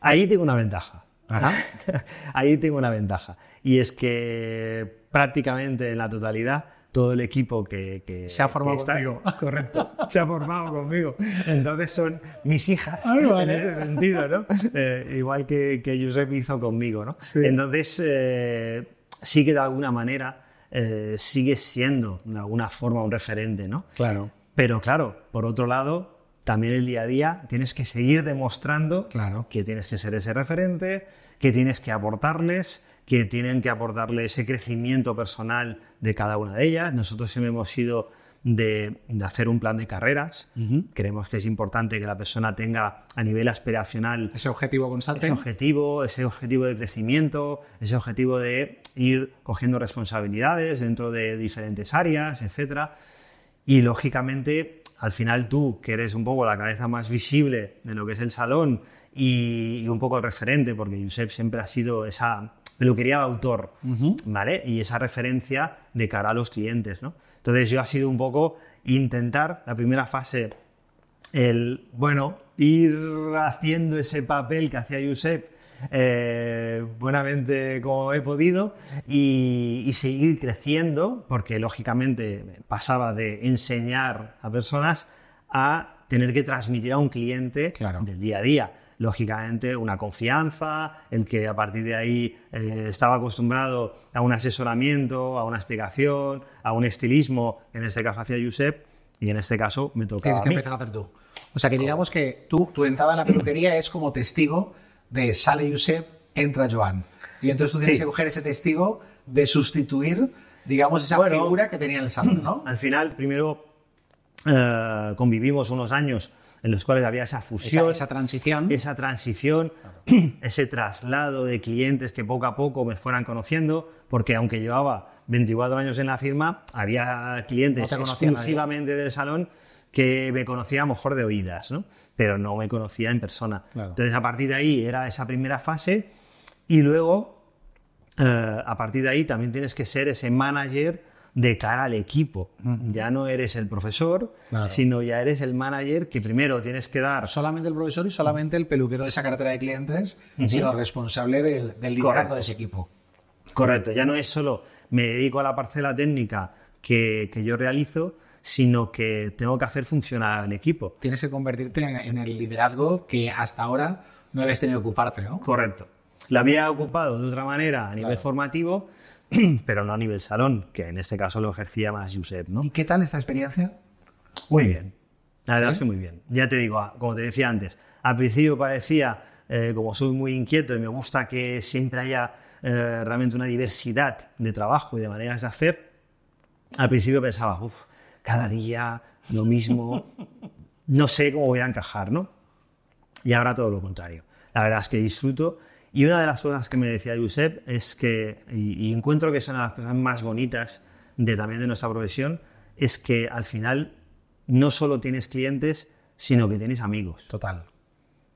Ahí tengo una ventaja. ¿ah? Ah. Ahí tengo una ventaja. Y es que prácticamente en la totalidad todo el equipo que, se ha formado Correcto, se ha formado conmigo. Entonces son mis hijas ah, en ese sentido, ¿no? Eh, igual que, Josep hizo conmigo, ¿no? Entonces eh, sí que de alguna manera eh, sigue siendo de alguna forma un referente, ¿no? Claro. Pero claro, por otro lado, también el día a día tienes que seguir demostrando claro. que tienes que ser ese referente, que tienes que aportarles, que tienen que aportarle ese crecimiento personal de cada una de ellas. Nosotros siempre hemos sido de, hacer un plan de carreras. Creemos que es importante que la persona tenga a nivel aspiracional ese objetivo constante. Ese objetivo, ese objetivo de crecimiento, ese objetivo de ir cogiendo responsabilidades dentro de diferentes áreas, etcétera. Y lógicamente, al final tú, que eres un poco la cabeza más visible de lo que es el salón y, un poco el referente, porque Josep siempre ha sido esa peluquería autor, ¿vale? Y esa referencia de cara a los clientes, ¿no? Entonces yo ha sido un poco intentar, la primera fase, el, bueno, ir haciendo ese papel que hacía Josep eh, buenamente como he podido y, seguir creciendo, porque lógicamente pasaba de enseñar a personas a tener que transmitir a un cliente del día a día lógicamente una confianza, el que a partir de ahí eh, estaba acostumbrado a un asesoramiento, a una explicación, a un estilismo, en este caso hacia Josep, y en este caso me tocaba que a mí. empezar a hacer tú. O sea que digamos que tú, tu entrada en la peluquería es como testigo de sale Josep, entra Joan. Y entonces tú tienes que coger ese testigo de sustituir, digamos, esa figura que tenía el salón, Al final, primero eh, convivimos unos años en los cuales había esa fusión, esa, transición, esa transición, ese traslado de clientes que poco a poco me fueran conociendo, porque aunque llevaba 24 años en la firma, había clientes exclusivamente del salón que me conocía a mejor de oídas, ¿no? pero no me conocía en persona. Entonces, a partir de ahí era esa primera fase y luego, eh, a partir de ahí, también tienes que ser ese manager de cara al equipo. Ya no eres el profesor, sino ya eres el manager que primero tienes que dar. Solamente el profesor y solamente el peluquero de esa cartera de clientes, sino responsable del, liderazgo de ese equipo. Correcto, ya no es solo me dedico a la parcela técnica que, que yo realizo, sino que tengo que hacer funcionar el equipo. Tienes que convertirte en, el liderazgo que hasta ahora no habías tenido que ocuparte, ¿no? Correcto. La había ocupado de otra manera a nivel formativo, pero no a nivel salón, que en este caso lo ejercía más Josep, ¿no? ¿Y qué tal esta experiencia? Muy bien. La verdad es que muy bien. Ya te digo, ah, como te decía antes, al principio parecía, eh, como soy muy inquieto y me gusta que siempre haya eh, realmente una diversidad de trabajo y de maneras de hacer, al principio pensaba, uff, cada día lo mismo, no sé cómo voy a encajar, ¿no? Y ahora todo lo contrario. La verdad es que disfruto. Y una de las cosas que me decía Josep es que, y, encuentro que son las cosas más bonitas de, también de nuestra profesión, es que al final no solo tienes clientes, sino que tienes amigos. Total.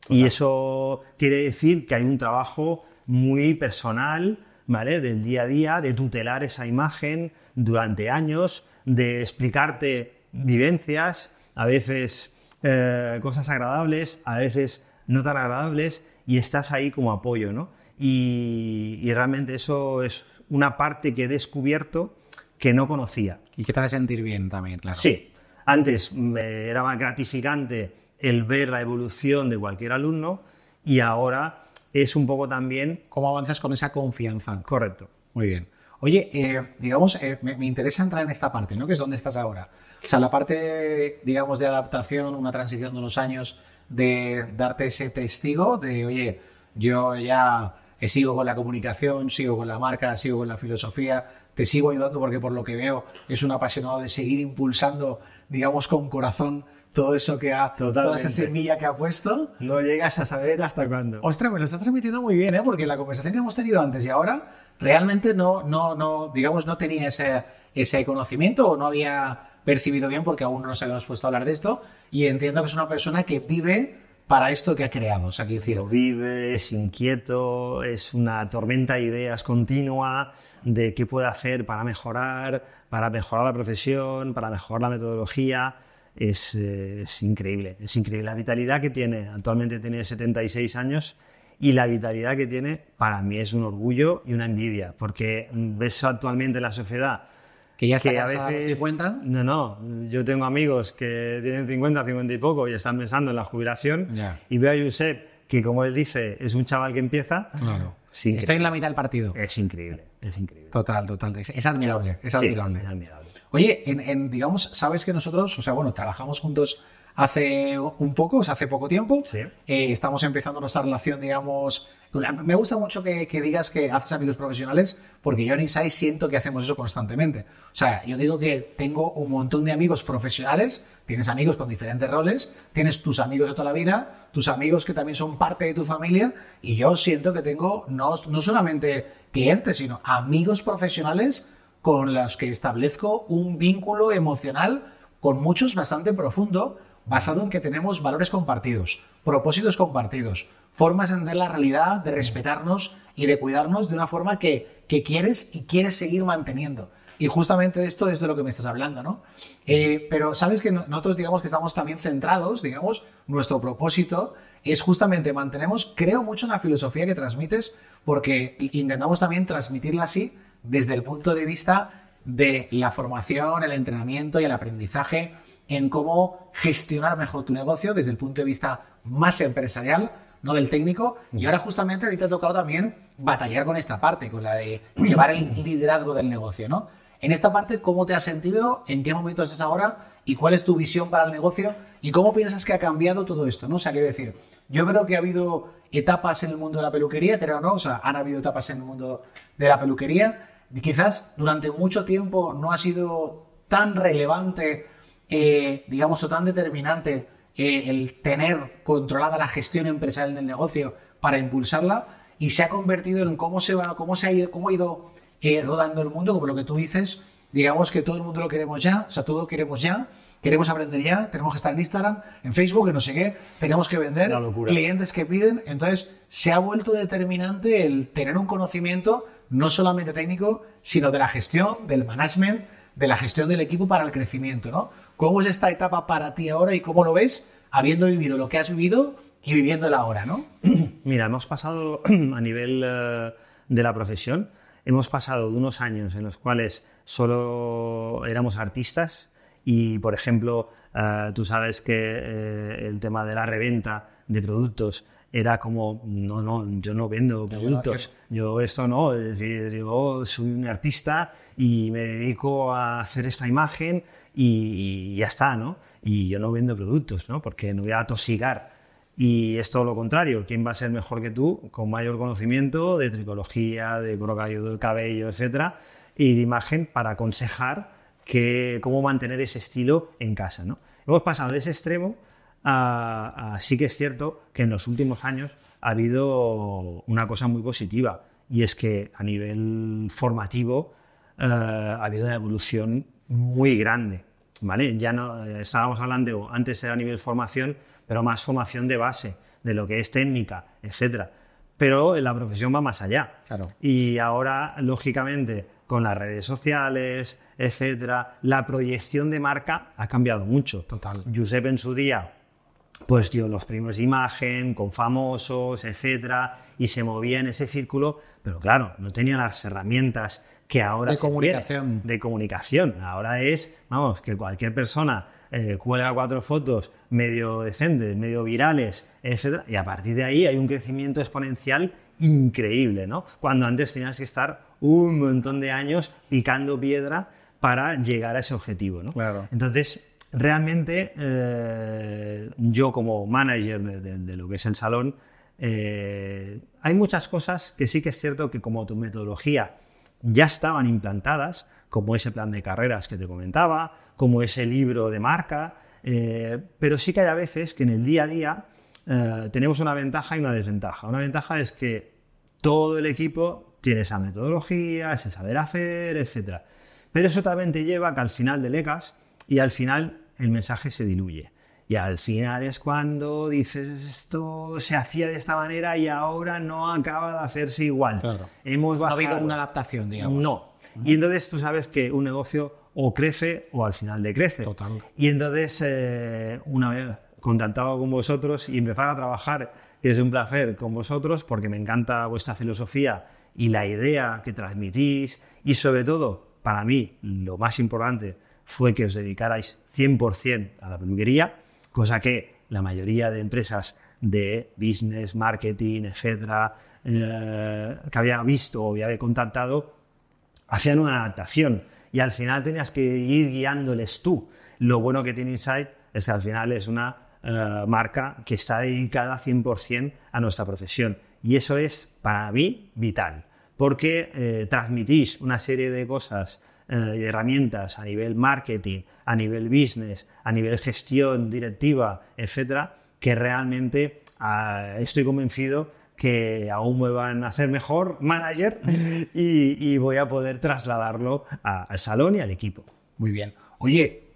Y eso quiere decir que hay un trabajo muy personal del día a día, de tutelar esa imagen durante años, de explicarte vivencias, a veces eh, cosas agradables, a veces no tan agradables, y estás ahí como apoyo, Y, realmente eso es una parte que he descubierto que no conocía. Y que te hace sentir bien también, claro. Sí. Antes me mm, era más gratificante el ver la evolución de cualquier alumno y ahora es un poco también... ¿Cómo avanzas con esa confianza? Correcto. Muy bien. Oye, eh, digamos, eh, me, interesa entrar en esta parte, ¿no? Que es donde estás ahora. O sea, la parte, digamos, de adaptación, una transición de unos años, de darte ese testigo de, oye, yo ya sigo con la comunicación, sigo con la marca, sigo con la filosofía, te sigo ayudando porque por lo que veo es un apasionado de seguir impulsando, digamos, con corazón todo eso que ha, toda esa semilla que ha puesto. No llegas a saber hasta cuándo. Ostras, me pues lo estás transmitiendo muy bien, ¿eh? Porque la conversación que hemos tenido antes y ahora realmente no, no, no, digamos, no tenía ese, ese conocimiento o no había percibido bien porque aún no nos habíamos puesto a hablar de esto. Y entiendo que es una persona que vive para esto que ha creado. O sea, decir... vive, es inquieto, es una tormenta de ideas continua de qué puede hacer para mejorar, para mejorar la profesión, para mejorar la metodología. Eh, es, increíble. Es increíble la vitalidad que tiene. Actualmente tiene 76 años y la vitalidad que tiene para mí es un orgullo y una envidia, porque ves actualmente la sociedad que ya está a veces, No, no. Yo tengo amigos que tienen 50, 50 y poco y están pensando en la jubilación. Y veo a Josep, que como él dice, es un chaval que empieza. Claro. Estoy en la mitad del partido. Es increíble, es increíble. Total, total. Es, admirable, es admirable. es admirable. Oye, en, digamos, sabes que nosotros, o sea, bueno, trabajamos juntos hace un poco, o sea, hace poco tiempo. Eh, estamos empezando nuestra relación, digamos. Me gusta mucho que, que, digas que haces amigos profesionales, porque yo en Inside siento que hacemos eso constantemente. O sea, yo digo que tengo un montón de amigos profesionales, tienes amigos con diferentes roles, tienes tus amigos de toda la vida, tus amigos que también son parte de tu familia, y yo siento que tengo no, no solamente clientes, sino amigos profesionales con los que establezco un vínculo emocional con muchos bastante profundo basado en que tenemos valores compartidos, propósitos compartidos, formas de entender la realidad, de respetarnos y de cuidarnos de una forma que, quieres y quieres seguir manteniendo. Y justamente de esto es de lo que me estás hablando, ¿no? Eh, pero sabes que nosotros, digamos que estamos también centrados, digamos, nuestro propósito es justamente mantenemos, creo mucho en la filosofía que transmites, porque intentamos también transmitirla así desde el punto de vista de la formación, el entrenamiento y el aprendizaje en cómo gestionar mejor tu negocio desde el punto de vista más empresarial, no del técnico. Y ahora justamente a ti te ha tocado también batallar con esta parte, con la de llevar el liderazgo del negocio, ¿no? En esta parte, ¿cómo te has sentido? ¿En qué momento estás ahora? ¿Y cuál es tu visión para el negocio? ¿Y cómo piensas que ha cambiado todo esto? ¿no? O sea, decir, yo creo que ha habido etapas en el mundo de la peluquería, ...pero no, o sea, han habido etapas en el mundo de la peluquería. Y quizás durante mucho tiempo no ha sido tan relevante eh, digamos, tan determinante eh, el tener controlada la gestión empresarial del negocio para impulsarla y se ha convertido en cómo se va, cómo se ha ido, cómo ha ido eh, rodando el mundo, como lo que tú dices, digamos que todo el mundo lo queremos ya, o sea, todo lo queremos ya, queremos aprender ya, tenemos que estar en Instagram, en Facebook, en no sé qué, tenemos que vender, clientes que piden, entonces se ha vuelto determinante el tener un conocimiento no solamente técnico, sino de la gestión, del management, de la gestión del equipo para el crecimiento, ¿no? ¿Cómo es esta etapa para ti ahora y cómo lo ves habiendo vivido lo que has vivido y viviendo viviéndola ahora, no? Mira, hemos pasado a nivel eh, de la profesión, hemos pasado de unos años en los cuales solo éramos artistas y, por ejemplo, eh, tú sabes que eh, el tema de la reventa de productos era como, no, no, yo no vendo productos, yo esto no, es decir, yo soy un artista y me dedico a hacer esta imagen y, ya está, ¿no? Y yo no vendo productos, ¿no? Porque no voy a tosigar. Y es todo lo contrario, ¿quién va a ser mejor que tú con mayor conocimiento de tricología, de brocado de cabello, etcétera, y de imagen para aconsejar que, cómo mantener ese estilo en casa, ¿no? Hemos pasado de ese extremo así ah, ah, que es cierto que en los últimos años ha habido una cosa muy positiva y es que a nivel formativo eh, ha habido una evolución muy grande. ¿vale? Ya no eh, estábamos hablando, antes era a nivel formación, pero más formación de base, de lo que es técnica, etcétera. Pero la profesión va más allá. Claro. Y ahora, lógicamente, con las redes sociales, etcétera, la proyección de marca ha cambiado mucho. Total. Josep en su día pues tío, los primeros de imagen, con famosos, etcétera, y se movía en ese círculo, pero claro, no tenía las herramientas que ahora de comunicación. de comunicación. Ahora es, vamos, que cualquier persona eh, cuelga cuatro fotos medio decentes, medio virales, etcétera, y a partir de ahí hay un crecimiento exponencial increíble, ¿no? Cuando antes tenías que estar un montón de años picando piedra para llegar a ese objetivo, ¿no? Claro. Entonces, realmente eh, yo como manager de, lo que es el salón, eh, hay muchas cosas que sí que es cierto que como tu metodología ya estaban implantadas, como ese plan de carreras que te comentaba, como ese libro de marca, eh, pero sí que hay a veces que en el día a día tenemos una ventaja y una desventaja. Una ventaja es que todo el equipo tiene esa metodología, ese saber hacer, etc. Pero eso también te lleva que al final delegas y al final el mensaje se diluye. Y al final es cuando dices esto se hacía de esta manera y ahora no acaba de hacerse igual. Hemos No ha habido una adaptación, digamos. No. Y entonces tú sabes que un negocio o crece o al final decrece. Total. Y entonces, eh, una vez contactado con vosotros y empezar a trabajar, que es un placer con vosotros porque me encanta vuestra filosofía y la idea que transmitís y sobre todo, para mí, lo más importante fue que os dedicarais 100% a la peluquería, cosa que la mayoría de empresas de business, marketing, etcétera, eh, que había visto o había contactado, hacían una adaptación y al final tenías que ir guiándoles tú. Lo bueno que tiene Insight es que al final es una eh, marca que está dedicada 100% a nuestra profesión y eso es para mí vital, porque eh, transmitís una serie de cosas eh, herramientas a nivel marketing, a nivel business, a nivel gestión directiva, etcétera, que realmente ah, estoy convencido que aún me van a hacer mejor manager y, voy a poder trasladarlo al salón y al equipo. Muy bien. Oye,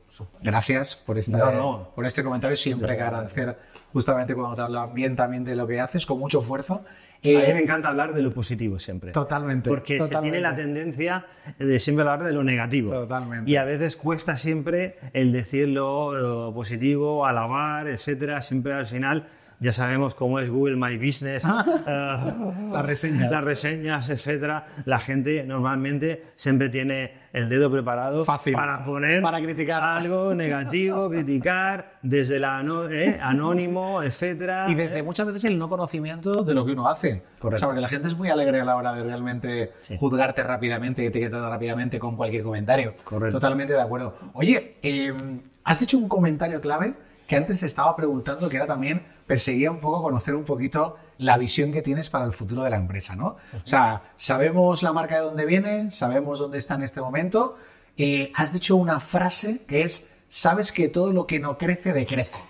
gracias por, esta, por este comentario. Siempre que agradecer justamente cuando te hablan bien también de lo que haces, con mucho esfuerzo eh, a mí me encanta hablar de lo positivo siempre. Totalmente. Porque se tiene la tendencia de siempre hablar de lo negativo. Totalmente. Y a veces cuesta siempre el decir lo positivo, alabar, etcétera. Siempre al final ya sabemos cómo es Google My Business, eh, las, reseñas. las reseñas, etcétera. La gente normalmente siempre tiene el dedo preparado Fácil. para poner para criticar algo negativo, criticar desde la eh, anónimo, etcétera. Y desde muchas veces el no conocimiento de lo que uno hace. O porque la gente es muy alegre a la hora de realmente juzgarte rápidamente, etiquetarte rápidamente con cualquier comentario. Totalmente de acuerdo. Oye, em, has hecho un comentario clave que antes estaba preguntando que era también perseguía un poco conocer un poquito la visión que tienes para el futuro de la empresa, ¿no? O sea, sabemos la marca de dónde viene, sabemos dónde está en este momento. Eh, has dicho una frase que es, sabes que todo lo que no crece, decrece.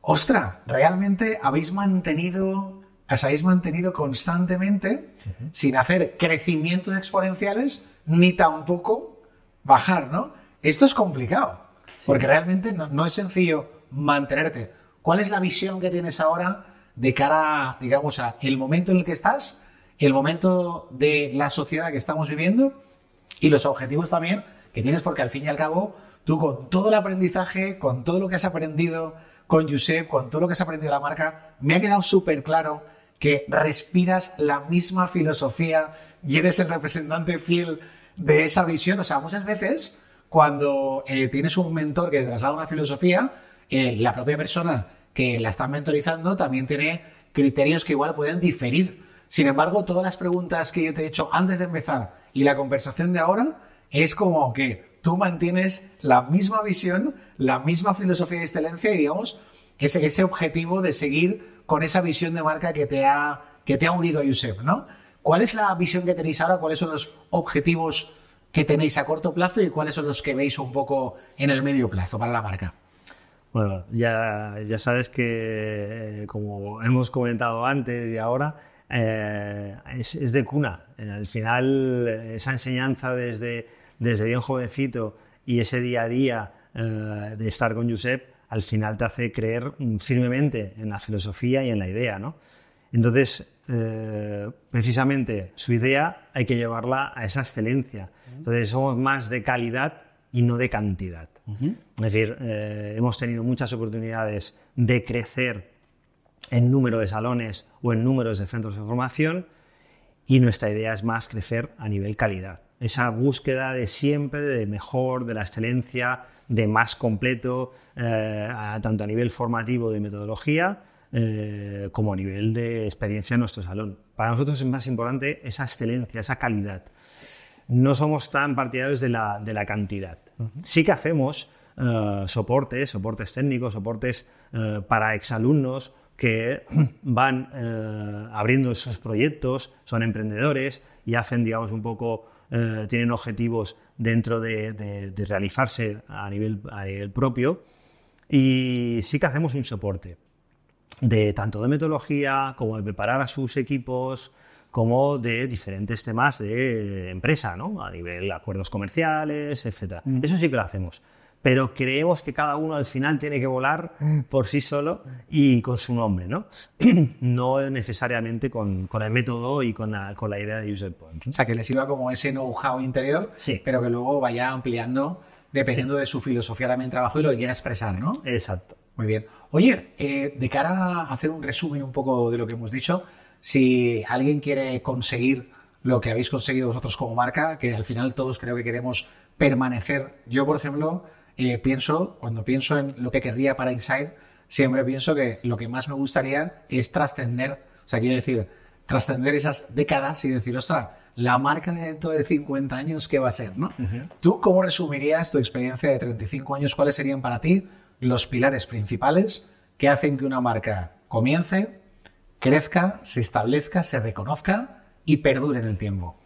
¡Ostras! Ostra, realmente habéis mantenido, os habéis mantenido constantemente sin hacer crecimientos exponenciales ni tampoco bajar, ¿no? Esto es complicado, porque realmente no es sencillo mantenerte ¿Cuál es la visión que tienes ahora de cara, digamos, a el momento en el que estás, el momento de la sociedad que estamos viviendo y los objetivos también que tienes? Porque al fin y al cabo, tú con todo el aprendizaje, con todo lo que has aprendido con Josep, con todo lo que has aprendido de la marca, me ha quedado súper claro que respiras la misma filosofía y eres el representante fiel de esa visión. O sea, muchas veces cuando eh, tienes un mentor que te traslada una filosofía, la propia persona que la está mentorizando también tiene criterios que igual pueden diferir. Sin embargo, todas las preguntas que yo te he hecho antes de empezar y la conversación de ahora es como que tú mantienes la misma visión, la misma filosofía de excelencia y, digamos, ese, objetivo de seguir con esa visión de marca que te ha, unido a Yusef, ¿no? ¿Cuál es la visión que tenéis ahora? ¿Cuáles son los objetivos que tenéis a corto plazo y cuáles son los que veis un poco en el medio plazo para la marca? Bueno, ya, ya sabes que, eh, como hemos comentado antes y ahora, eh, es, de cuna. Eh, al final, esa enseñanza desde, desde bien jovencito y ese día a día de estar con Josep, al final te hace creer mm, firmemente en la filosofía y en la idea, ¿no? Entonces, precisamente su idea hay que llevarla a esa excelencia. Entonces, somos más de calidad y no de cantidad. Es decir, eh, hemos tenido muchas oportunidades de crecer en número de salones o en números de centros de formación y nuestra idea es más crecer a nivel calidad. Esa búsqueda de siempre de mejor, de la excelencia, de más completo, eh, tanto a nivel formativo de metodología eh, como a nivel de experiencia en nuestro salón. Para nosotros es más importante esa excelencia, esa calidad no somos tan partidarios de la, cantidad. Sí que hacemos eh, soportes, soportes técnicos, soportes eh, para exalumnos que van eh, abriendo esos proyectos, son emprendedores y hacen, digamos, un poco, tienen objetivos dentro de, de, realizarse a nivel, propio. Y sí que hacemos un soporte de tanto de metodología como de preparar a sus equipos, como de diferentes temas de empresa, ¿no? A nivel acuerdos comerciales, etcétera. Mm. Eso sí que lo hacemos. Pero creemos que cada uno al final tiene que volar por sí solo y con su nombre, ¿no? No necesariamente con, el método y con la, idea de user O sea, que le sirva como ese know-how interior, sí. pero que luego vaya ampliando dependiendo de su filosofía también trabajo y lo que quiera expresar, ¿no? Exacto. Muy bien. Oye, eh, de cara a hacer un resumen un poco de lo que hemos dicho, si alguien quiere conseguir lo que habéis conseguido vosotros como marca, que al final todos creo que queremos permanecer. Yo, por ejemplo, eh, pienso, cuando pienso en lo que querría para Inside, siempre pienso que lo que más me gustaría es trascender, o sea, quiero decir, trascender esas décadas y decir, ostras, la marca de dentro de 50 años, ¿qué va a ser? ¿no? ¿Tú cómo resumirías tu experiencia de 35 años? ¿Cuáles serían para ti los pilares principales que hacen que una marca comience, crezca, se establezca, se reconozca y perdure en el tiempo.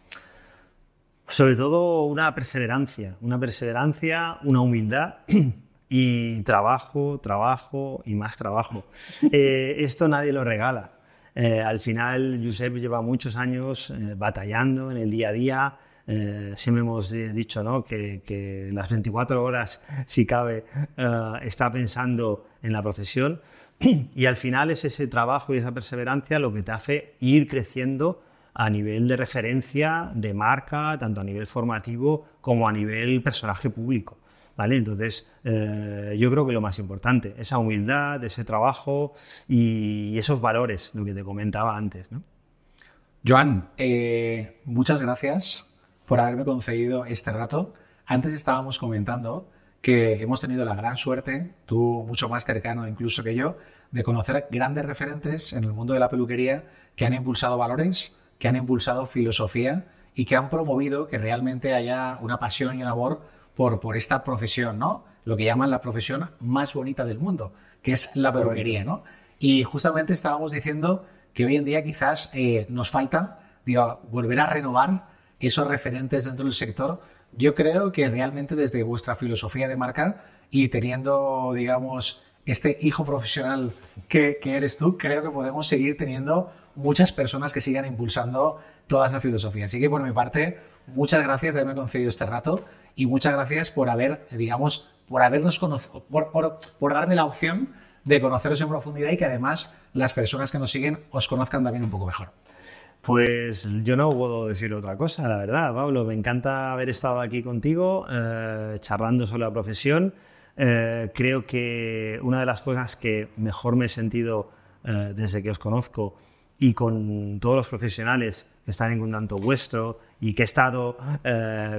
Sobre todo una perseverancia, una perseverancia, una humildad y trabajo, trabajo y más trabajo. Eh, esto nadie lo regala. Eh, al final, Josep lleva muchos años eh, batallando en el día a día, eh, siempre hemos eh, dicho que, en las 24 horas, si cabe, eh, está pensando en la profesión y al final es ese trabajo y esa perseverancia lo que te hace ir creciendo a nivel de referencia, de marca, tanto a nivel formativo como a nivel personaje público. ¿Vale? Entonces, eh, yo creo que lo más importante, esa humildad, ese trabajo y, esos valores, lo que te comentaba antes. Joan, muchas gracias por haberme concedido este rato. Antes estábamos comentando que hemos tenido la gran suerte, tú mucho más cercano incluso que yo, de conocer grandes referentes en el mundo de la peluquería que han impulsado valores, que han impulsado filosofía y que han promovido que realmente haya una pasión y un amor por, por esta profesión, ¿no? Lo que llaman la profesión más bonita del mundo, que es la peluquería, ¿no? Y justamente estábamos diciendo que hoy en día quizás eh, nos falta digo, volver a renovar esos referentes dentro del sector, yo creo que realmente desde vuestra filosofía de marca y teniendo, digamos, este hijo profesional que, eres tú, creo que podemos seguir teniendo muchas personas que sigan impulsando toda esa filosofía. Así que por mi parte, muchas gracias de haberme concedido este rato y muchas gracias por haber, digamos, por habernos conocido, por, por, darme la opción de conoceros en profundidad y que además las personas que nos siguen os conozcan también un poco mejor. Pues yo no puedo decir otra cosa, la verdad, Pablo. Me encanta haber estado aquí contigo, eh, charlando sobre la profesión. Eh, creo que una de las cosas que mejor me he sentido eh, desde que os conozco y con todos los profesionales que están en tanto vuestro y que he estado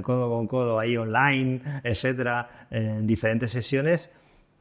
codo con codo ahí online, etcétera, en diferentes sesiones,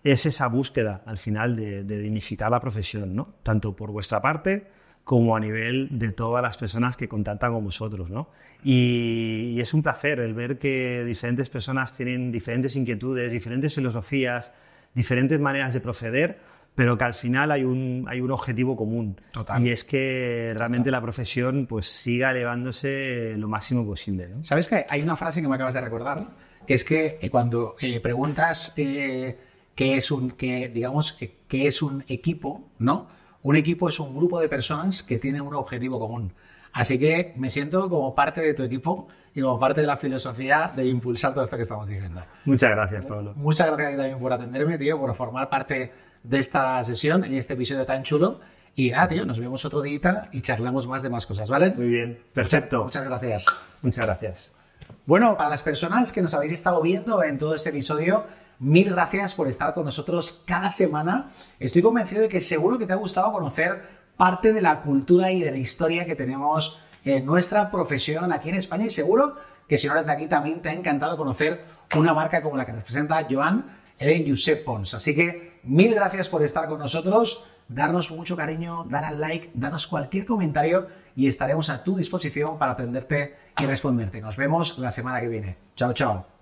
es esa búsqueda al final de, de dignificar la profesión, ¿no? Tanto por vuestra parte como a nivel de todas las personas que contactan con vosotros. ¿no? Y, es un placer el ver que diferentes personas tienen diferentes inquietudes, diferentes filosofías, diferentes maneras de proceder, pero que al final hay un, hay un objetivo común. Y es que realmente la profesión pues, siga elevándose lo máximo posible. ¿Sabes que hay una frase que me acabas de recordar? Que es que eh, cuando eh, preguntas eh, qué es un, qué digamos, qué es un equipo, ¿no? un equipo es un grupo de personas que tienen un objetivo común. Así que me siento como parte de tu equipo y como parte de la filosofía de impulsar todo esto que estamos diciendo. Muchas gracias, Pablo. Muchas gracias también por atenderme, tío, por formar parte de esta sesión y este episodio tan chulo. Y nada, tío, nos vemos otro día y charlamos más de más cosas, ¿vale? Muy bien, perfecto. muchas gracias. Muchas gracias. Bueno, para las personas que nos habéis estado viendo en todo este episodio, Mil gracias por estar con nosotros cada semana. Estoy convencido de que seguro que te ha gustado conocer parte de la cultura y de la historia que tenemos en nuestra profesión aquí en España y seguro que si no eres de aquí también te ha encantado conocer una marca como la que representa presenta Joan Eden Josep Pons. Así que mil gracias por estar con nosotros, darnos mucho cariño, dar al like, darnos cualquier comentario y estaremos a tu disposición para atenderte y responderte. Nos vemos la semana que viene. Chao, chao.